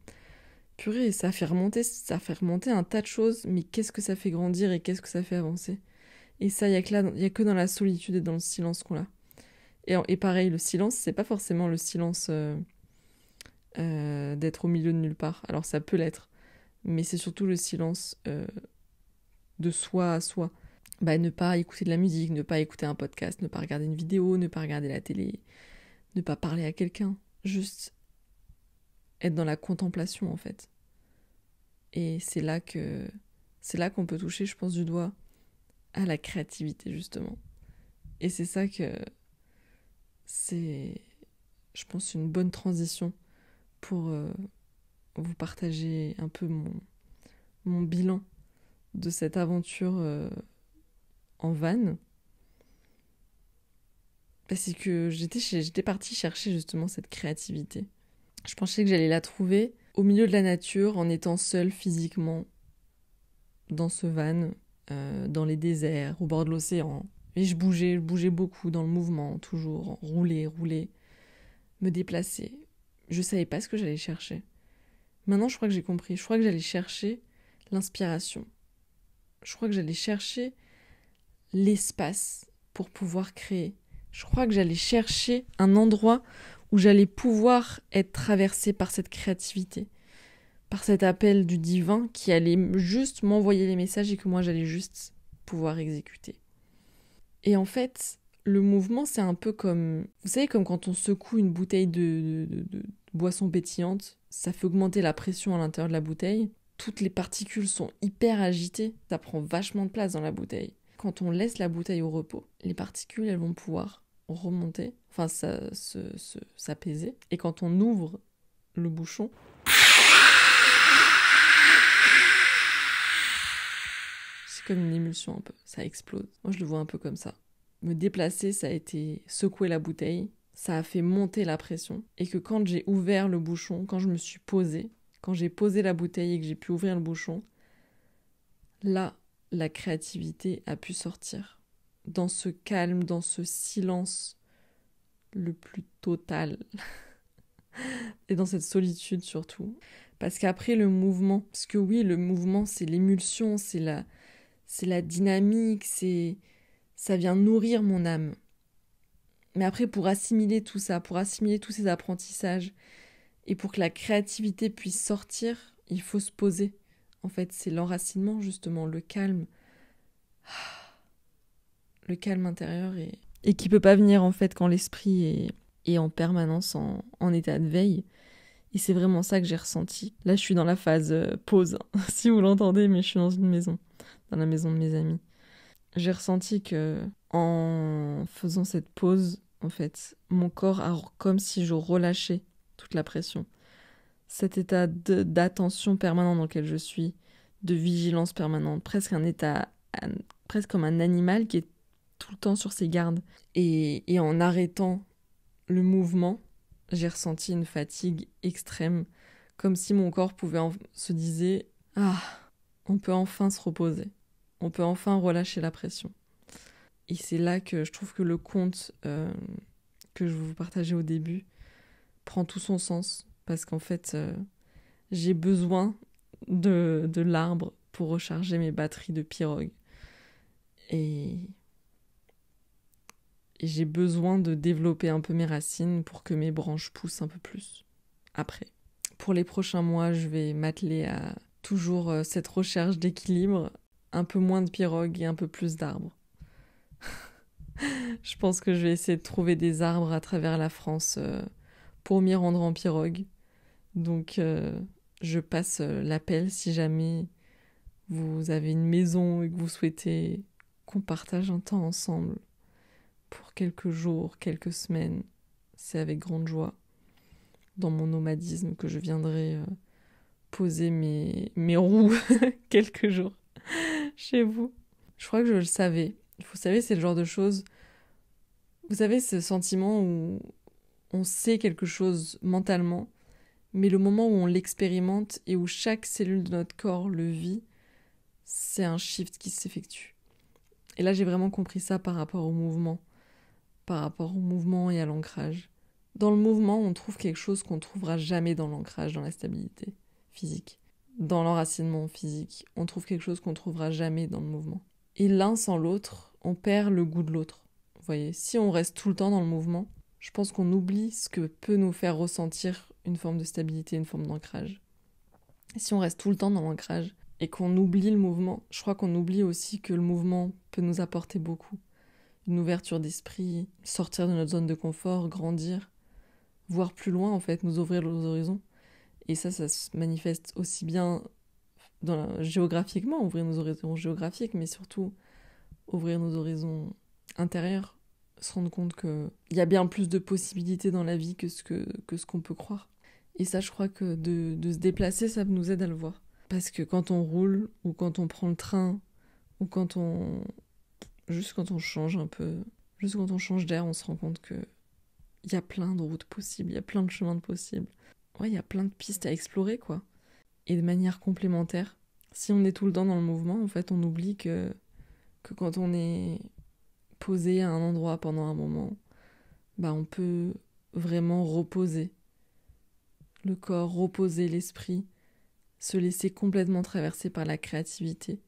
purée, ça fait remonter, ça fait remonter un tas de choses, mais qu'est-ce que ça fait grandir et qu'est-ce que ça fait avancer Et ça, il n'y a, que a que dans la solitude et dans le silence qu'on l'a. Et, pareil, le silence, c'est pas forcément le silence euh, euh, d'être au milieu de nulle part. Alors ça peut l'être, mais c'est surtout le silence euh, de soi à soi. Bah, ne pas écouter de la musique, ne pas écouter un podcast, ne pas regarder une vidéo, ne pas regarder la télé, ne pas parler à quelqu'un. Juste être dans la contemplation en fait. Et c'est là que c'est là qu'on peut toucher, je pense, du doigt à la créativité justement. Et c'est ça que c'est, je pense, une bonne transition pour euh, vous partager un peu mon, mon bilan de cette aventure euh, en vanne. Parce que j'étais, j'étais partie chercher justement cette créativité. Je pensais que j'allais la trouver au milieu de la nature, en étant seule physiquement, dans ce van, euh, dans les déserts, au bord de l'océan. Et je bougeais, je bougeais beaucoup dans le mouvement, toujours, rouler, rouler, me déplacer. Je ne savais pas ce que j'allais chercher. Maintenant, je crois que j'ai compris. Je crois que j'allais chercher l'inspiration. Je crois que j'allais chercher l'espace pour pouvoir créer. Je crois que j'allais chercher un endroit où j'allais pouvoir être traversée par cette créativité, par cet appel du divin qui allait juste m'envoyer les messages et que moi j'allais juste pouvoir exécuter. Et en fait, le mouvement, c'est un peu comme, vous savez, comme quand on secoue une bouteille de, de, de, boisson pétillante, ça fait augmenter la pression à l'intérieur de la bouteille. Toutes les particules sont hyper agitées, ça prend vachement de place dans la bouteille. Quand on laisse la bouteille au repos, les particules, elles vont pouvoir remonter, enfin ça, s'apaiser. Et quand on ouvre le bouchon, c'est comme une émulsion un peu, ça explose. Moi je le vois un peu comme ça. Me déplacer, ça a été secouer la bouteille, ça a fait monter la pression. Et que quand j'ai ouvert le bouchon, quand je me suis posée, quand j'ai posé la bouteille et que j'ai pu ouvrir le bouchon, là, la créativité a pu sortir dans ce calme, dans ce silence le plus total. et dans cette solitude surtout. Parce qu'après le mouvement, parce que oui, le mouvement, c'est l'émulsion, c'est la, c'est la dynamique, c'est, ça vient nourrir mon âme. Mais après, pour assimiler tout ça, pour assimiler tous ces apprentissages, et pour que la créativité puisse sortir, il faut se poser. En fait, c'est l'enracinement, justement, le calme. Ah le calme intérieur et, et qui peut pas venir en fait quand l'esprit est, est, en permanence en, état de veille. Et c'est vraiment ça que j'ai ressenti. Là, je suis dans la phase euh, pause, hein. si vous l'entendez, mais je suis dans une maison, dans la maison de mes amis. J'ai ressenti que en faisant cette pause, en fait, mon corps a comme si je relâchais toute la pression. Cet état d'attention permanente dans lequel je suis, de vigilance permanente, presque un état, presque comme un animal qui est tout le temps sur ses gardes. Et, en arrêtant le mouvement, j'ai ressenti une fatigue extrême, comme si mon corps pouvait se disait Ah, on peut enfin se reposer, on peut enfin relâcher la pression. Et c'est là que je trouve que le conte euh, que je vous partageais au début prend tout son sens, parce qu'en fait, euh, j'ai besoin de, de l'arbre pour recharger mes batteries de pirogue. Et j'ai besoin de développer un peu mes racines pour que mes branches poussent un peu plus après. Pour les prochains mois, je vais m'atteler à toujours euh, cette recherche d'équilibre, un peu moins de pirogues et un peu plus d'arbres. je pense que je vais essayer de trouver des arbres à travers la France euh, pour m'y rendre en pirogue. Donc euh, je passe l'appel si jamais vous avez une maison et que vous souhaitez qu'on partage un temps ensemble pour quelques jours, quelques semaines. C'est avec grande joie, dans mon nomadisme, que je viendrai euh, poser mes, mes roues quelques jours chez vous. Je crois que je le savais. Vous savez, c'est le genre de choses. Vous savez, ce sentiment où on sait quelque chose mentalement, mais le moment où on l'expérimente et où chaque cellule de notre corps le vit, c'est un shift qui s'effectue. Et là, j'ai vraiment compris ça par rapport au mouvement par rapport au mouvement et à l'ancrage. Dans le mouvement, on trouve quelque chose qu'on trouvera jamais dans l'ancrage, dans la stabilité physique. Dans l'enracinement physique, on trouve quelque chose qu'on trouvera jamais dans le mouvement. Et l'un sans l'autre, on perd le goût de l'autre. Vous voyez, si on reste tout le temps dans le mouvement, je pense qu'on oublie ce que peut nous faire ressentir une forme de stabilité, une forme d'ancrage. Si on reste tout le temps dans l'ancrage et qu'on oublie le mouvement, je crois qu'on oublie aussi que le mouvement peut nous apporter beaucoup une ouverture d'esprit, sortir de notre zone de confort, grandir, voir plus loin en fait, nous ouvrir nos horizons. Et ça, ça se manifeste aussi bien dans géographiquement, ouvrir nos horizons géographiques, mais surtout ouvrir nos horizons intérieurs, se rendre compte qu'il y a bien plus de possibilités dans la vie que ce qu'on que ce qu'on peut croire. Et ça, je crois que de, de se déplacer, ça nous aide à le voir. Parce que quand on roule, ou quand on prend le train, ou quand on, juste quand on change un peu, juste quand on change d'air, on se rend compte que il y a plein de routes possibles, il y a plein de chemins possibles. Ouais, il y a plein de pistes à explorer, quoi. Et de manière complémentaire. Si on est tout le temps dans le mouvement, en fait, on oublie que, que quand on est posé à un endroit pendant un moment, bah on peut vraiment reposer. Le corps, reposer l'esprit, se laisser complètement traverser par la créativité,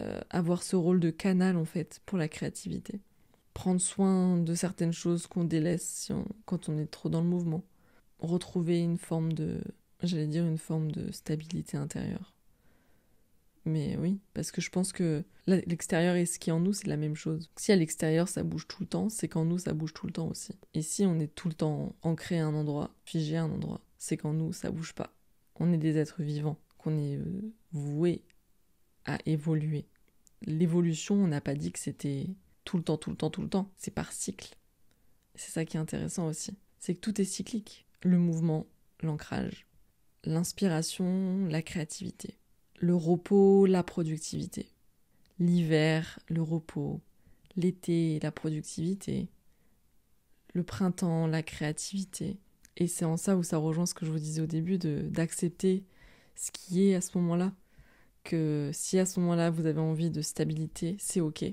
euh, avoir ce rôle de canal en fait pour la créativité. Prendre soin de certaines choses qu'on délaisse quand on est trop dans le mouvement. Retrouver une forme de, j'allais dire une forme de stabilité intérieure. Mais oui, parce que je pense que l'extérieur et ce qui est en nous, c'est la même chose. Si à l'extérieur ça bouge tout le temps, c'est qu'en nous ça bouge tout le temps aussi. Et si on est tout le temps ancré à un endroit, figé à un endroit, c'est qu'en nous ça bouge pas. On est des êtres vivants, qu'on est euh, voués à évoluer. L'évolution, on n'a pas dit que c'était tout le temps, tout le temps, tout le temps. C'est par cycle. C'est ça qui est intéressant aussi. C'est que tout est cyclique. Le mouvement, l'ancrage, l'inspiration, la créativité, le repos, la productivité, l'hiver, le repos, l'été, la productivité, le printemps, la créativité. Et c'est en ça où ça rejoint ce que je vous disais au début d'accepter ce qui est à ce moment-là que si à ce moment-là vous avez envie de stabilité, c'est ok.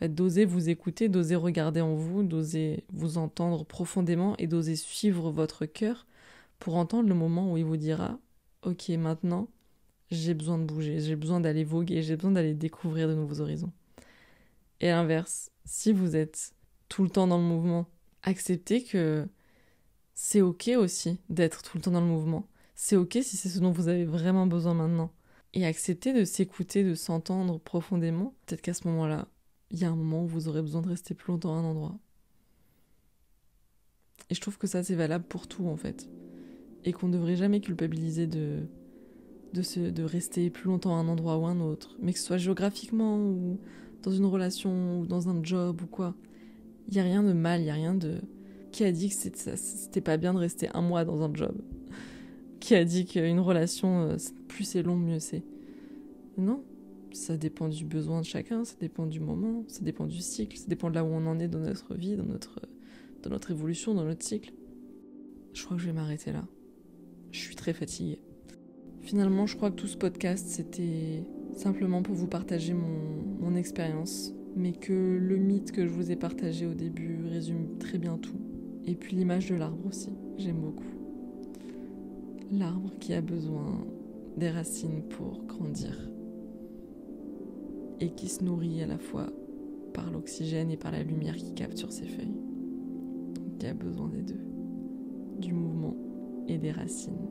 Bah, d'oser vous écouter, d'oser regarder en vous, d'oser vous entendre profondément et d'oser suivre votre cœur pour entendre le moment où il vous dira Ok, maintenant, j'ai besoin de bouger, j'ai besoin d'aller voguer, j'ai besoin d'aller découvrir de nouveaux horizons. Et l'inverse, si vous êtes tout le temps dans le mouvement, acceptez que c'est ok aussi d'être tout le temps dans le mouvement. C'est ok si c'est ce dont vous avez vraiment besoin maintenant et accepter de s'écouter, de s'entendre profondément, peut-être qu'à ce moment-là, il y a un moment où vous aurez besoin de rester plus longtemps à un endroit. Et je trouve que ça, c'est valable pour tout, en fait. Et qu'on ne devrait jamais culpabiliser de, de, de rester plus longtemps à un endroit ou à un autre. Mais que ce soit géographiquement ou dans une relation ou dans un job ou quoi. Il n'y a rien de mal, il n'y a rien de... Qui a dit que c'était pas bien de rester un mois dans un job qui a dit qu'une relation, euh, plus c'est long, mieux c'est Non, ça dépend du besoin de chacun, ça dépend du moment, ça dépend du cycle, ça dépend de là où on en est dans notre vie, dans notre, euh, dans notre évolution, dans notre cycle. Je crois que je vais m'arrêter là. Je suis très fatiguée. Finalement, je crois que tout ce podcast, c'était simplement pour vous partager mon expérience, mais que le mythe que je vous ai partagé au début résume très bien tout. Et puis l'image de l'arbre aussi, j'aime beaucoup l'arbre qui a besoin des racines pour grandir et qui se nourrit à la fois par l'oxygène et par la lumière qui capture ses feuilles. qui a besoin des deux, du mouvement et des racines.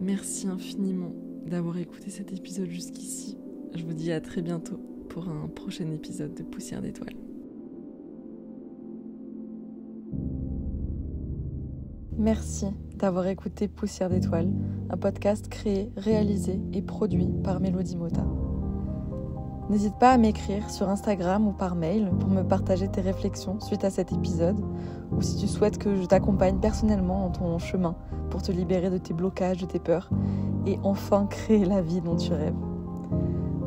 Merci infiniment d'avoir écouté cet épisode jusqu'ici. Je vous dis à très bientôt pour un prochain épisode de Poussière d'étoiles. Merci d'avoir écouté Poussière d'étoiles, un podcast créé, réalisé et produit par Mélodie Mota. N'hésite pas à m'écrire sur Instagram ou par mail pour me partager tes réflexions suite à cet épisode ou si tu souhaites que je t'accompagne personnellement en ton chemin pour te libérer de tes blocages, de tes peurs et enfin créer la vie dont tu rêves.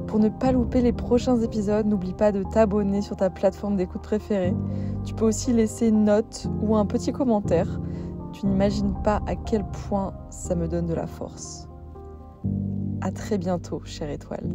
Pour ne pas louper les prochains épisodes, n'oublie pas de t'abonner sur ta plateforme d'écoute préférée. Tu peux aussi laisser une note ou un petit commentaire tu pas à quel point ça me donne de la force. À très bientôt, chère étoile.